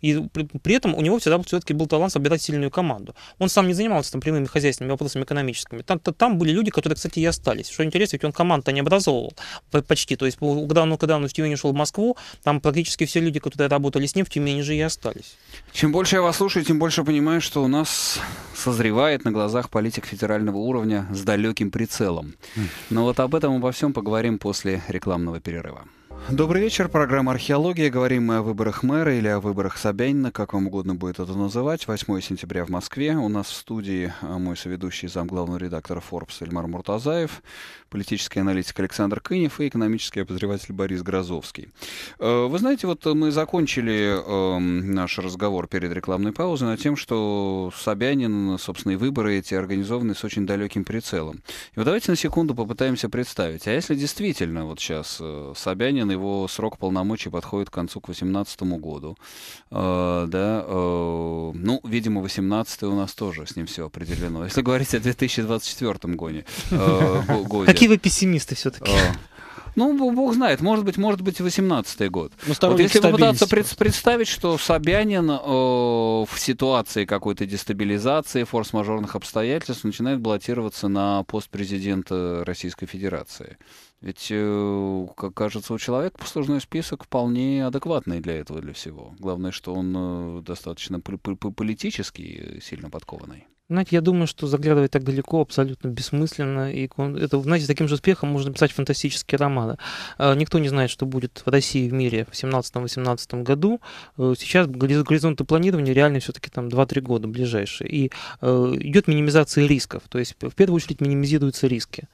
и при, при этом у него всегда все-таки был талант собирать сильную команду команду. Он сам не занимался там прямыми хозяйственными вопросами экономическими. Там, там были люди, которые, кстати, и остались. Что интересно, ведь он команд не образовывал почти. То есть, когда он, когда он в Тюмени шел в Москву, там практически все люди, которые работали с ним, в Тюмени же и остались. Чем больше я вас слушаю, тем больше понимаю, что у нас созревает на глазах политик федерального уровня с далеким прицелом. Но вот об этом обо всем поговорим после рекламного перерыва. Добрый вечер, программа «Археология». Говорим мы о выборах мэра или о выборах Собянина, как вам угодно будет это называть. 8 сентября в Москве. У нас в студии э, мой соведущий замглавного редактора Forbes Эльмар Муртазаев, политический аналитик Александр Кынев и экономический обозреватель Борис Грозовский. Э, вы знаете, вот мы закончили эм, наш разговор перед рекламной паузой на тем, что Собянин, собственно, и выборы эти организованы с очень далеким прицелом. И вот давайте на секунду попытаемся представить, а если действительно вот сейчас э, Собянин Ленин, его срок полномочий подходит к концу, к 2018 году. Э, да, э, ну, видимо, 18 у нас тоже с ним все определено. Если говорить о 2024 году. Э, годе. Какие вы пессимисты все-таки? Э, ну, бог знает, может быть, может быть, 18-й год. Ну, вот если попытаться представить, что Собянин э, в ситуации какой-то дестабилизации, форс-мажорных обстоятельств начинает баллотироваться на пост президента Российской Федерации. Ведь, э, как кажется, у человека послужной список вполне адекватный для этого, для всего. Главное, что он э, достаточно политически э, сильно подкованный. Знаете, я думаю, что заглядывать так далеко абсолютно бессмысленно. И это, знаете, с таким же успехом можно писать фантастические романы. А, никто не знает, что будет в России в мире в 17-18 году. Сейчас горизонты планирования реально все-таки там 2-3 года ближайшие. И идет минимизация рисков. То есть, в первую очередь, минимизируются риски.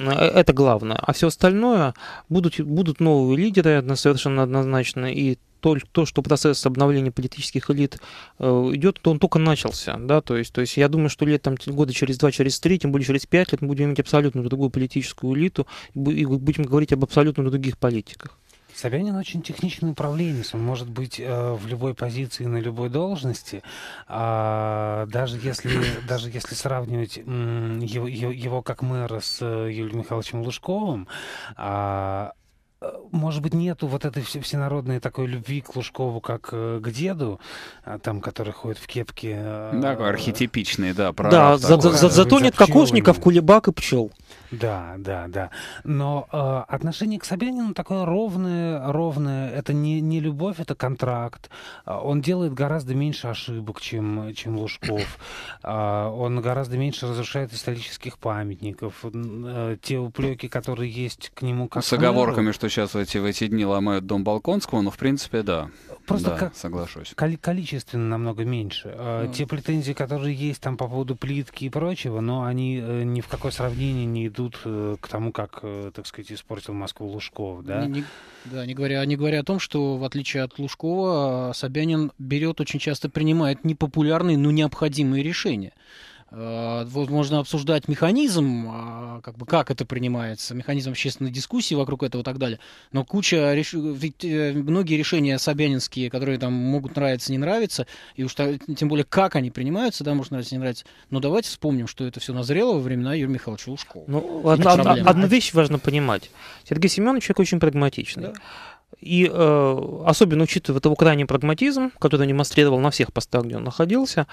Э, это главное. А все остальное, будут, будут новые лидеры, совершенно однозначно, и то, то, что процесс обновления политических элит э, идет, то он только начался, да, то есть, то есть я думаю, что лет там года через два, через три, тем более через пять лет мы будем иметь абсолютно другую политическую элиту и будем говорить об абсолютно других политиках. Собянин очень техничный управленец. Он может быть э, в любой позиции, на любой должности. Э, даже, если, даже если сравнивать э, его, его как мэра с э, Юлием Михайловичем Лужковым, а, э, может быть, нету вот этой всенародной такой любви к Лужкову, как э, к деду, э, там, который ходит в кепке. Э, да, архетипичный, да, правда. Да, за, за, зато нет кокошников, кулебак и пчел. Да, да, да. Но э, отношение к Собянину такое ровное, ровное. Это не, не любовь, это контракт. А, он делает гораздо меньше ошибок, чем, чем Лужков. Э, он гораздо меньше разрушает исторических памятников. Э, те упреки, которые есть к нему как С оговорками, мэру, что сейчас в эти, в эти дни ломают дом Балконского, но в принципе, да. Просто да, соглашусь. Кол- количественно намного меньше. Э, ну... Те претензии, которые есть там по поводу плитки и прочего, но они э, ни в какое сравнение не идут ведут э, к тому, как, э, так сказать, испортил Москву Лужков, да? Не, не, да, не говоря, не говоря о том, что, в отличие от Лужкова, э, Собянин берет, очень часто принимает непопулярные, но необходимые решения. Э, можно обсуждать механизм, э, как бы как это принимается, механизм общественной дискуссии вокруг этого и так далее. Но куча реш... ведь э, многие решения собянинские, которые там могут нравиться, не нравиться, и уж тем более как они принимаются, да, может нравиться, не нравиться. Но давайте вспомним, что это все назрело во времена Юрия Михайловича Лужкова. Ну, одна, одна, одну вещь важно понимать. Сергей Семенович человек очень прагматичный. Да. И э, особенно учитывая того крайний прагматизм, который он демонстрировал на всех постах, где он находился,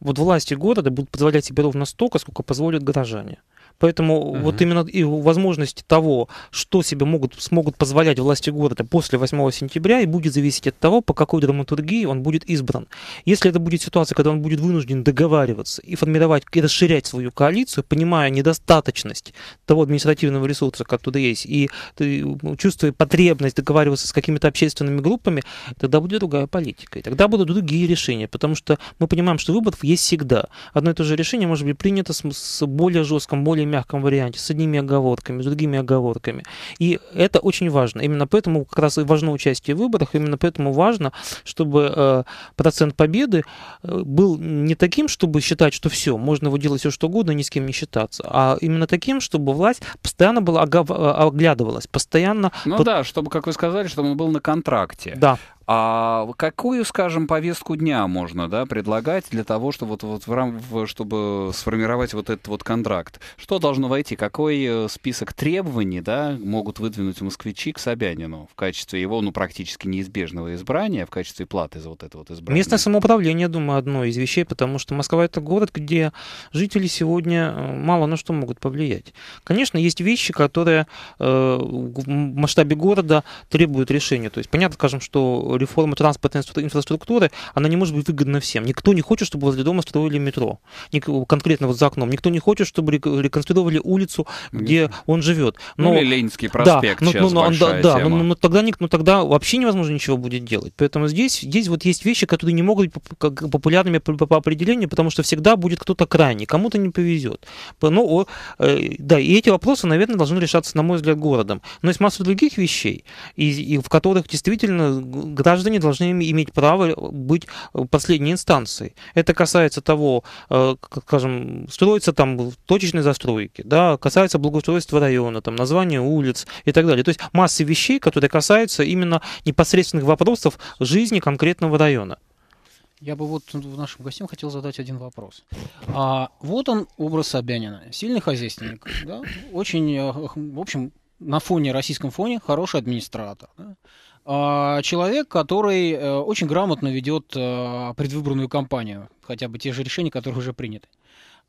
вот власти города будут позволять себе ровно столько, сколько позволят горожане. Поэтому угу. вот именно и возможности того, что себе могут, смогут позволять власти города после 8 сентября, и будет зависеть от того, по какой драматургии он будет избран. Если это будет ситуация, когда он будет вынужден договариваться и формировать, и расширять свою коалицию, понимая недостаточность того административного ресурса, как туда есть, и ну, чувствуя потребность договариваться с какими-то общественными группами, тогда будет другая политика. И тогда будут другие решения, потому что мы понимаем, что выборов есть всегда. Одно и то же решение может быть принято с, с более жестким, более или мягком варианте, с одними оговорками, с другими оговорками. И это очень важно. Именно поэтому как раз и важно участие в выборах, именно поэтому важно, чтобы э, процент победы э, был не таким, чтобы считать, что все, можно его делать все что угодно, ни с кем не считаться, а именно таким, чтобы власть постоянно была э, оглядывалась, постоянно... Ну под... да, чтобы, как вы сказали, чтобы он был на контракте. Да. А какую, скажем, повестку дня можно да, предлагать для того, чтобы, вот, вот в рам... чтобы сформировать вот этот вот контракт? Что должно войти? Какой э, список требований да, могут выдвинуть москвичи к Собянину в качестве его ну, практически неизбежного избрания, а в качестве платы за вот это вот избрание? Местное самоуправление, думаю, одно из вещей, потому что Москва — это город, где жители сегодня э, мало на что могут повлиять. Конечно, есть вещи, которые э, в масштабе города требуют решения. То есть понятно, скажем, что э, реформа транспортной инфраструктуры, она не может быть выгодна всем. Никто не хочет, чтобы возле дома строили метро, конкретно вот за окном. Никто не хочет, чтобы реконструировали улицу, где он живет. Ну но, или Ленинский ну, проспект да, ну, сейчас ну, большая да, тема. Да, но, но, тогда, ну, тогда вообще невозможно ничего будет делать. Поэтому здесь, здесь вот есть вещи, которые не могут быть популярными по, по определению, потому что всегда будет кто-то крайний, кому-то не повезет. Ну, э, да, и эти вопросы, наверное, должны решаться, на мой взгляд, городом. Но есть масса других вещей, и, и в которых действительно граждане должны иметь право э, быть э, последней инстанцией. Это касается того, э, скажем, строится там точечной застройки, да, касается благоустройства района, там, названия улиц и так далее. То есть массы вещей, которые касаются именно непосредственных вопросов жизни конкретного района. Я бы вот нашим гостям хотел задать один вопрос. А, вот он, образ Собянина. Сильный хозяйственник, да? очень, в общем, на фоне, российском фоне, хороший администратор. Да? А, человек, который э, очень грамотно ведет э, предвыборную кампанию, хотя бы те же решения, которые уже приняты.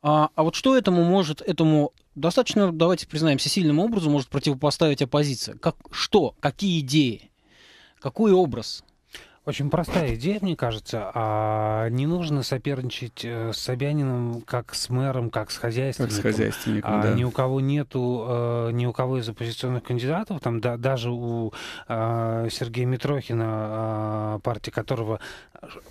А, а вот что этому может, этому достаточно, давайте признаемся, сильным образом может противопоставить оппозиция? Как, что? Какие идеи? Какой образ? Очень простая идея, мне кажется. А не нужно соперничать э, с Собяниным как с мэром, как с хозяйственником. Как с хозяйственником, а, да. Ни у кого нету, э, ни у кого из оппозиционных кандидатов, там да, даже у а, Сергея Митрохина, а, партии которого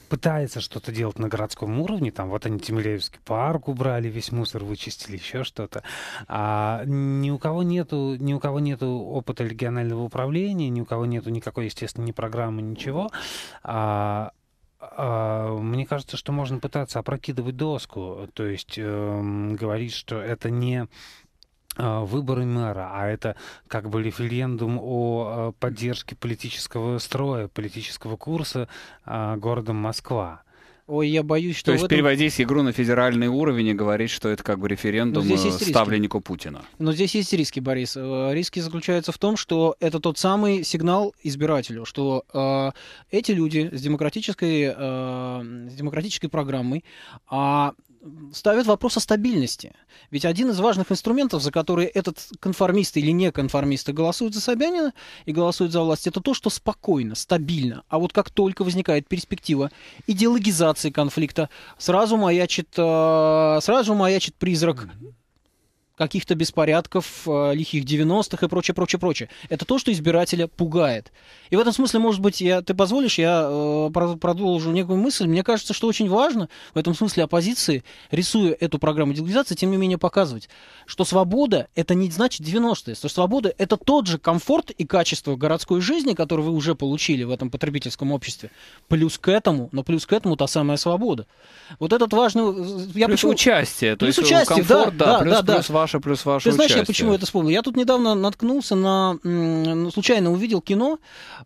пытается что-то делать на городском уровне, там вот они Тимиряевский парк убрали, весь мусор вычистили, еще что-то. А ни у кого нету, ни у кого нету опыта регионального управления, ни у кого нету никакой, естественно, ни программы, ничего. А, а, мне кажется, что можно пытаться опрокидывать доску, то есть э, говорить, что это не э, выборы мэра, а это как бы референдум о э, поддержке политического строя, политического курса э, городом Москва. Ой, я боюсь, что... То есть этом... переводить игру на федеральный уровень и говорить, что это как бы референдум э, ставленнику Путина. Но здесь есть риски, Борис. Э, риски заключаются в том, что это тот самый сигнал избирателю, что э, эти люди с демократической, э, с демократической программой, а ставят вопрос о стабильности. Ведь один из важных инструментов, за который этот конформист или неконформист голосует за Собянина и голосует за власть, это то, что спокойно, стабильно. А вот как только возникает перспектива идеологизации конфликта, сразу маячит, э, сразу маячит призрак каких-то беспорядков, э, лихих 90-х и прочее, прочее, прочее. Это то, что избирателя пугает. И в этом смысле, может быть, я, ты позволишь, я э, продолжу некую мысль. Мне кажется, что очень важно в этом смысле оппозиции, рисуя эту программу делегизации, тем не менее показывать, что свобода – это не значит 90-е, что свобода – это тот же комфорт и качество городской жизни, который вы уже получили в этом потребительском обществе, плюс к этому, но плюс к этому та самая свобода. Вот этот важный... Э, я плюс почему... участие, плюс то есть э, участие, комфорт, да, да, да, плюс, да, плюс да ваше, плюс ваше Ты знаешь, участие. я почему это вспомнил? Я тут недавно наткнулся на... Ну, случайно увидел кино.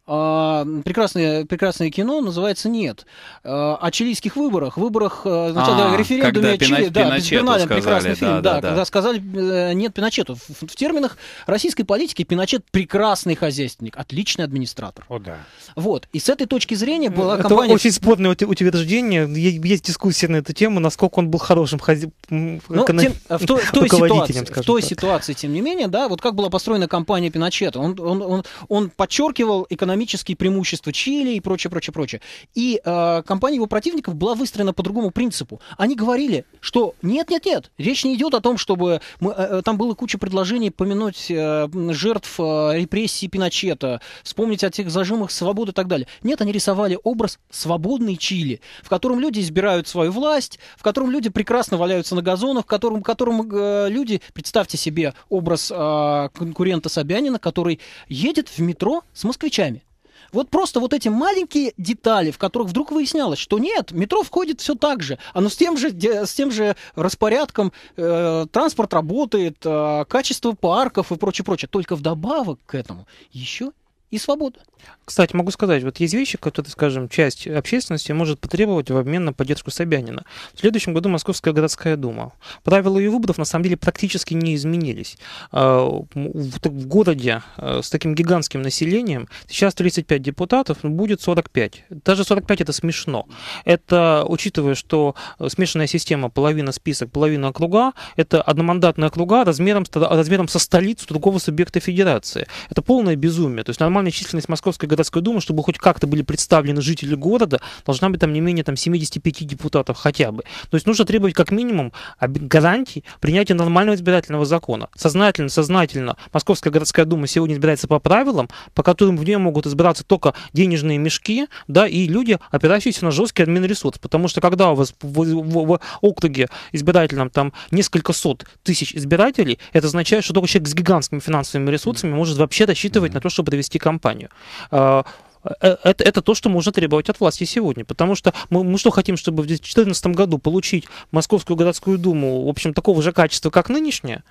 А, прекрасное, прекрасное кино, называется «Нет». А, о чилийских выборах. Выборах э, сначала а, референдуме когда Чили. Пино... Да, Пиночету сказали, прекрасный да, фильм. Да, да, да, когда сказали э, «Нет Пиночету». В, в терминах российской политики Пиночет прекрасный хозяйственник, отличный администратор. О, да. Вот. И с этой точки зрения была это компания... Это очень спорное утверждение. Есть дискуссия на эту тему, насколько он был хорошим хозяином. Ну, тем, в, э, то, в той ситуации, ситуации, в той так. ситуации, тем не менее, да, вот как была построена компания Пиночета, он, он, он, он подчеркивал экономические преимущества Чили и прочее, прочее, прочее. И э, компания его противников была выстроена по другому принципу. Они говорили, что нет-нет-нет, речь не идет о том, чтобы... Мы, э, э там было куча предложений помянуть э, жертв э, репрессий Пиночета, вспомнить о тех зажимах свободы и так далее. Нет, они рисовали образ свободной Чили, в котором люди избирают свою власть, в котором люди прекрасно валяются на газонах, в котором, в котором э, люди представьте, себе образ э, конкурента Собянина, который едет в метро с москвичами. Вот просто вот эти маленькие детали, в которых вдруг выяснялось, что нет, метро входит все так же, оно с тем же, с тем же распорядком, э, транспорт работает, э, качество парков и прочее, прочее. Только вдобавок к этому еще и свободу. Кстати, могу сказать, вот есть вещи, которые, скажем, часть общественности может потребовать в обмен на поддержку Собянина. В следующем году Московская городская дума. Правила ее выборов, на самом деле, практически не изменились. А, в городе а, с таким гигантским населением сейчас 35 депутатов, ну, будет 45. Даже 45 это смешно. Это, учитывая, что э, смешанная система, половина список, половина округа, это одномандатная округа размером, размером со столицу другого субъекта федерации. Это полное безумие. То есть нормально максимальная численность Московской городской думы, чтобы хоть как-то были представлены жители города, должна быть там не менее там, 75 депутатов хотя бы. То есть нужно требовать как минимум гарантии принятия нормального избирательного закона. Сознательно, сознательно Московская городская дума сегодня избирается по правилам, по которым в нее могут избираться только денежные мешки, да, и люди, опирающиеся на жесткий админресурс. Потому что когда у вас в, в, в округе избирательном там несколько сот тысяч избирателей, это означает, что только человек с гигантскими финансовыми ресурсами может вообще рассчитывать mm-hmm. на то, чтобы провести компанию. А, э, это, это то, что можно требовать от власти сегодня. Потому что мы, мы что хотим, чтобы в 2014 году получить Московскую городскую думу, в общем, такого же качества, как нынешняя?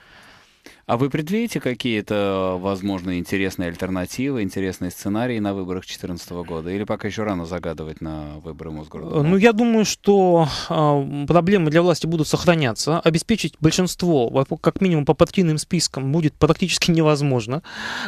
А вы предвидите какие-то, возможные интересные альтернативы, интересные сценарии на выборах 2014 года? Или пока еще рано загадывать на выборы Мосгордумы? Ну, я думаю, что э, проблемы для власти будут сохраняться. Обеспечить большинство, как минимум по партийным спискам, будет практически невозможно.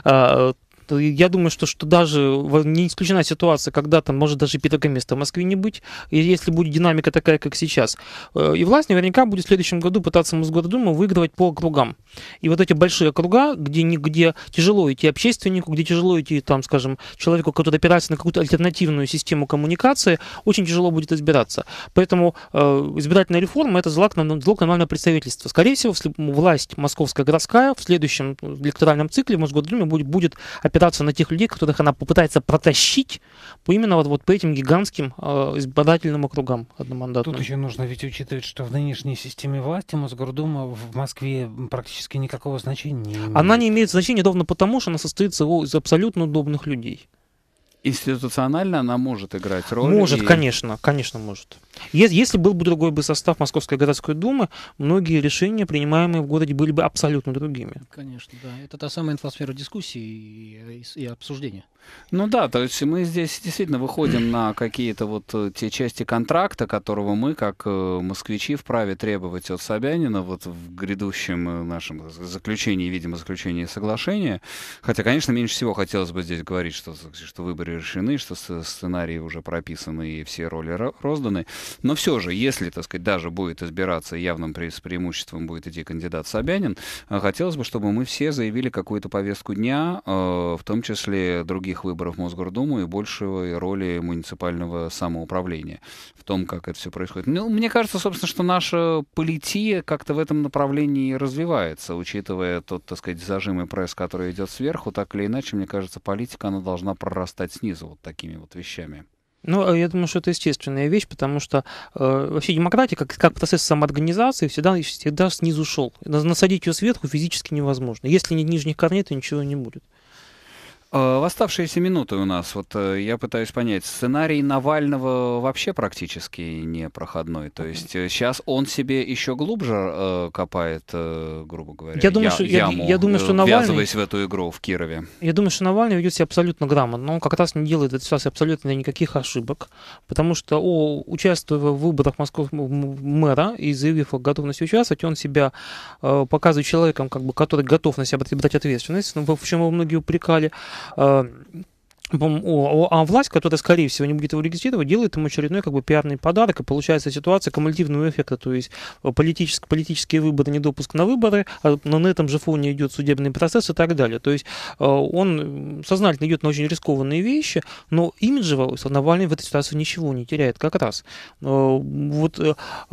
Э, я думаю, что, что даже не исключена ситуация, когда там может даже и педагогиста в Москве не быть, если будет динамика такая, как сейчас. Э, и власть наверняка будет в следующем году пытаться Мосгордуму выигрывать по округам. И вот эти большие округа, где, где тяжело идти общественнику, где тяжело идти, там, скажем, человеку, который опирается на какую-то альтернативную систему коммуникации, очень тяжело будет избираться. Поэтому э, избирательная реформа – это злак, на злок нормального представительство. Скорее всего, власть московская городская в следующем э, электоральном цикле в Мосгордуме будет, будет опираться опираться на тех людей, которых она попытается протащить по именно вот, вот по этим гигантским э, избирательным округам одномандатным. Тут еще нужно ведь учитывать, что в нынешней системе власти Мосгордума в Москве практически никакого значения не имеет. Она не имеет значения ровно потому, что она состоит из абсолютно удобных людей. Институционально она может играть роль. Может, и... конечно, конечно, может. Если был бы другой бы состав Московской городской думы, многие решения, принимаемые в городе, были бы абсолютно другими. Конечно, да. Это та самая атмосфера дискуссии и, и обсуждения. Ну да, то есть мы здесь действительно выходим на какие-то вот э, те части контракта, которого мы, как э, москвичи, вправе требовать от Собянина вот в грядущем э, нашем заключении, видимо, заключении соглашения. Хотя, конечно, меньше всего хотелось бы здесь говорить, что, что выборы решены, что сценарии уже прописаны и все роли розданы. Но все же, если, так сказать, даже будет избираться явным преимуществом будет идти кандидат Собянин, э, хотелось бы, чтобы мы все заявили какую-то повестку дня, э, в том числе других выборов Мосгордумы и большей роли муниципального самоуправления в том, как это все происходит. Ну, мне кажется, собственно, что наша полития как-то в этом направлении развивается, учитывая тот, так сказать, зажим и пресс, который идет сверху, так или иначе, мне кажется, политика, она должна прорастать снизу вот такими вот вещами. Ну, э, я думаю, что это естественная вещь, потому что э, вообще демократия, как, как процесс самоорганизации, всегда, всегда снизу шел. Насадить ее сверху физически невозможно. Если нет нижних корней, то ничего не будет. А, в оставшиеся минуты у нас, вот э, я пытаюсь понять, сценарий Навального вообще практически не проходной. То есть сейчас э, он себе еще глубже э, копает, грубо говоря, я думаю, я, что, яму, я, я думаю, что Навальный, ввязываясь в эту игру в Кирове. Я думаю, что Навальный ведет себя абсолютно грамотно. Он как раз не делает в этой ситуации абсолютно никаких ошибок, потому что, о, участвуя в выборах московского мэра и заявив о готовности участвовать, он себя показывает человеком, как бы, который готов на себя брать ответственность, ну, в чем его многие упрекали. Um, а власть, которая, скорее всего, не будет его регистрировать, делает ему очередной как бы пиарный подарок, и получается ситуация кумулятивного эффекта, то есть э, политические, политические выборы, недопуск на выборы, а но на этом же фоне идет судебный процесс и так далее. То есть э, он сознательно идет на очень рискованные вещи, но имиджево Навальный в этой ситуации ничего не теряет как раз. Э, вот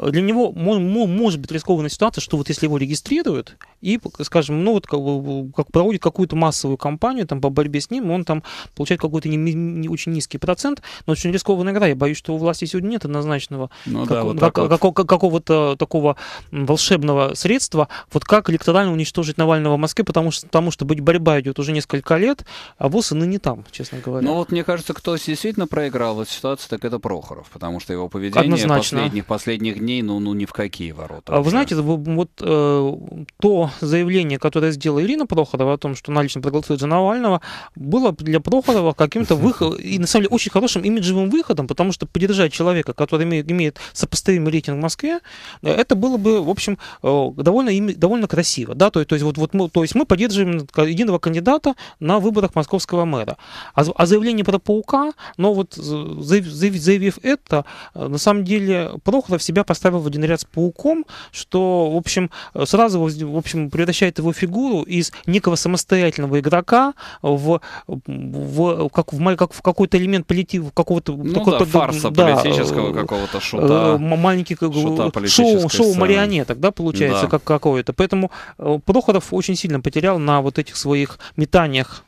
для него может быть рискованная ситуация, что вот если его регистрируют и, скажем, ну вот как, как проводит какую-то массовую кампанию там по борьбе с ним, он там получает какой-то не, не очень низкий процент, но очень рискованная игра. Я боюсь, что у власти сегодня нет однозначного ну, как, да, вот как, вот. Какого, какого-то такого волшебного средства, вот как электорально уничтожить Навального в Москве, потому что, потому что борьба идет уже несколько лет, а ВОЗ ныне там, честно говоря. Ну вот мне кажется, кто действительно проиграл эту ситуации, так это Прохоров, потому что его поведение Однозначно. последних, последних дней, ну, ну ни в какие ворота. А Вы знаете, вот э, то заявление, которое сделала Ирина Прохорова о том, что налично проголосует за Навального, было для Прохорова каким-то выходом, и на самом деле очень хорошим имиджевым выходом, потому что поддержать человека, который имеет, имеет сопоставимый рейтинг в Москве, э, это было бы, в общем, э, довольно, довольно красиво. Да? То, то, есть, вот, вот мы, то есть мы поддерживаем э, единого кандидата на выборах московского мэра. А, а заявление про паука, но вот заявив, заявив это, на самом деле Прохоров себя поставил в один ряд с пауком, что, в общем, сразу в общем, превращает его фигуру из некого самостоятельного игрока в, в, Э, как в, как в какой-то элемент политив, какого-то ну, такого, да, фарса да, политического э, какого-то шута. Э, маленький шута шоу, шоу марионеток, да, получается, да. как какое-то. Поэтому Прохоров очень сильно потерял на вот этих своих метаниях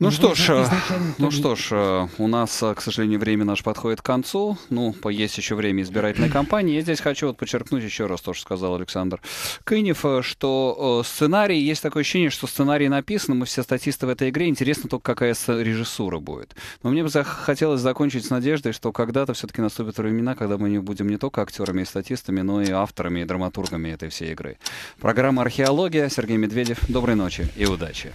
ну, э, ну что ж, ну что ж, у нас, э, к сожалению, время наш подходит к концу. Ну, есть еще время избирательной кампании. Я здесь хочу вот подчеркнуть еще раз то, что сказал Александр Кынев, э, что сценарий, есть такое ощущение, что сценарий написан, мы все статисты в этой игре, интересно только, какая режиссура будет. Но мне бы хотелось закончить с надеждой, что когда-то все-таки наступят времена, когда мы не будем не только актерами и статистами, но и авторами и драматургами этой всей игры. Программа «Археология». Сергей Медведев. Доброй ночи и удачи.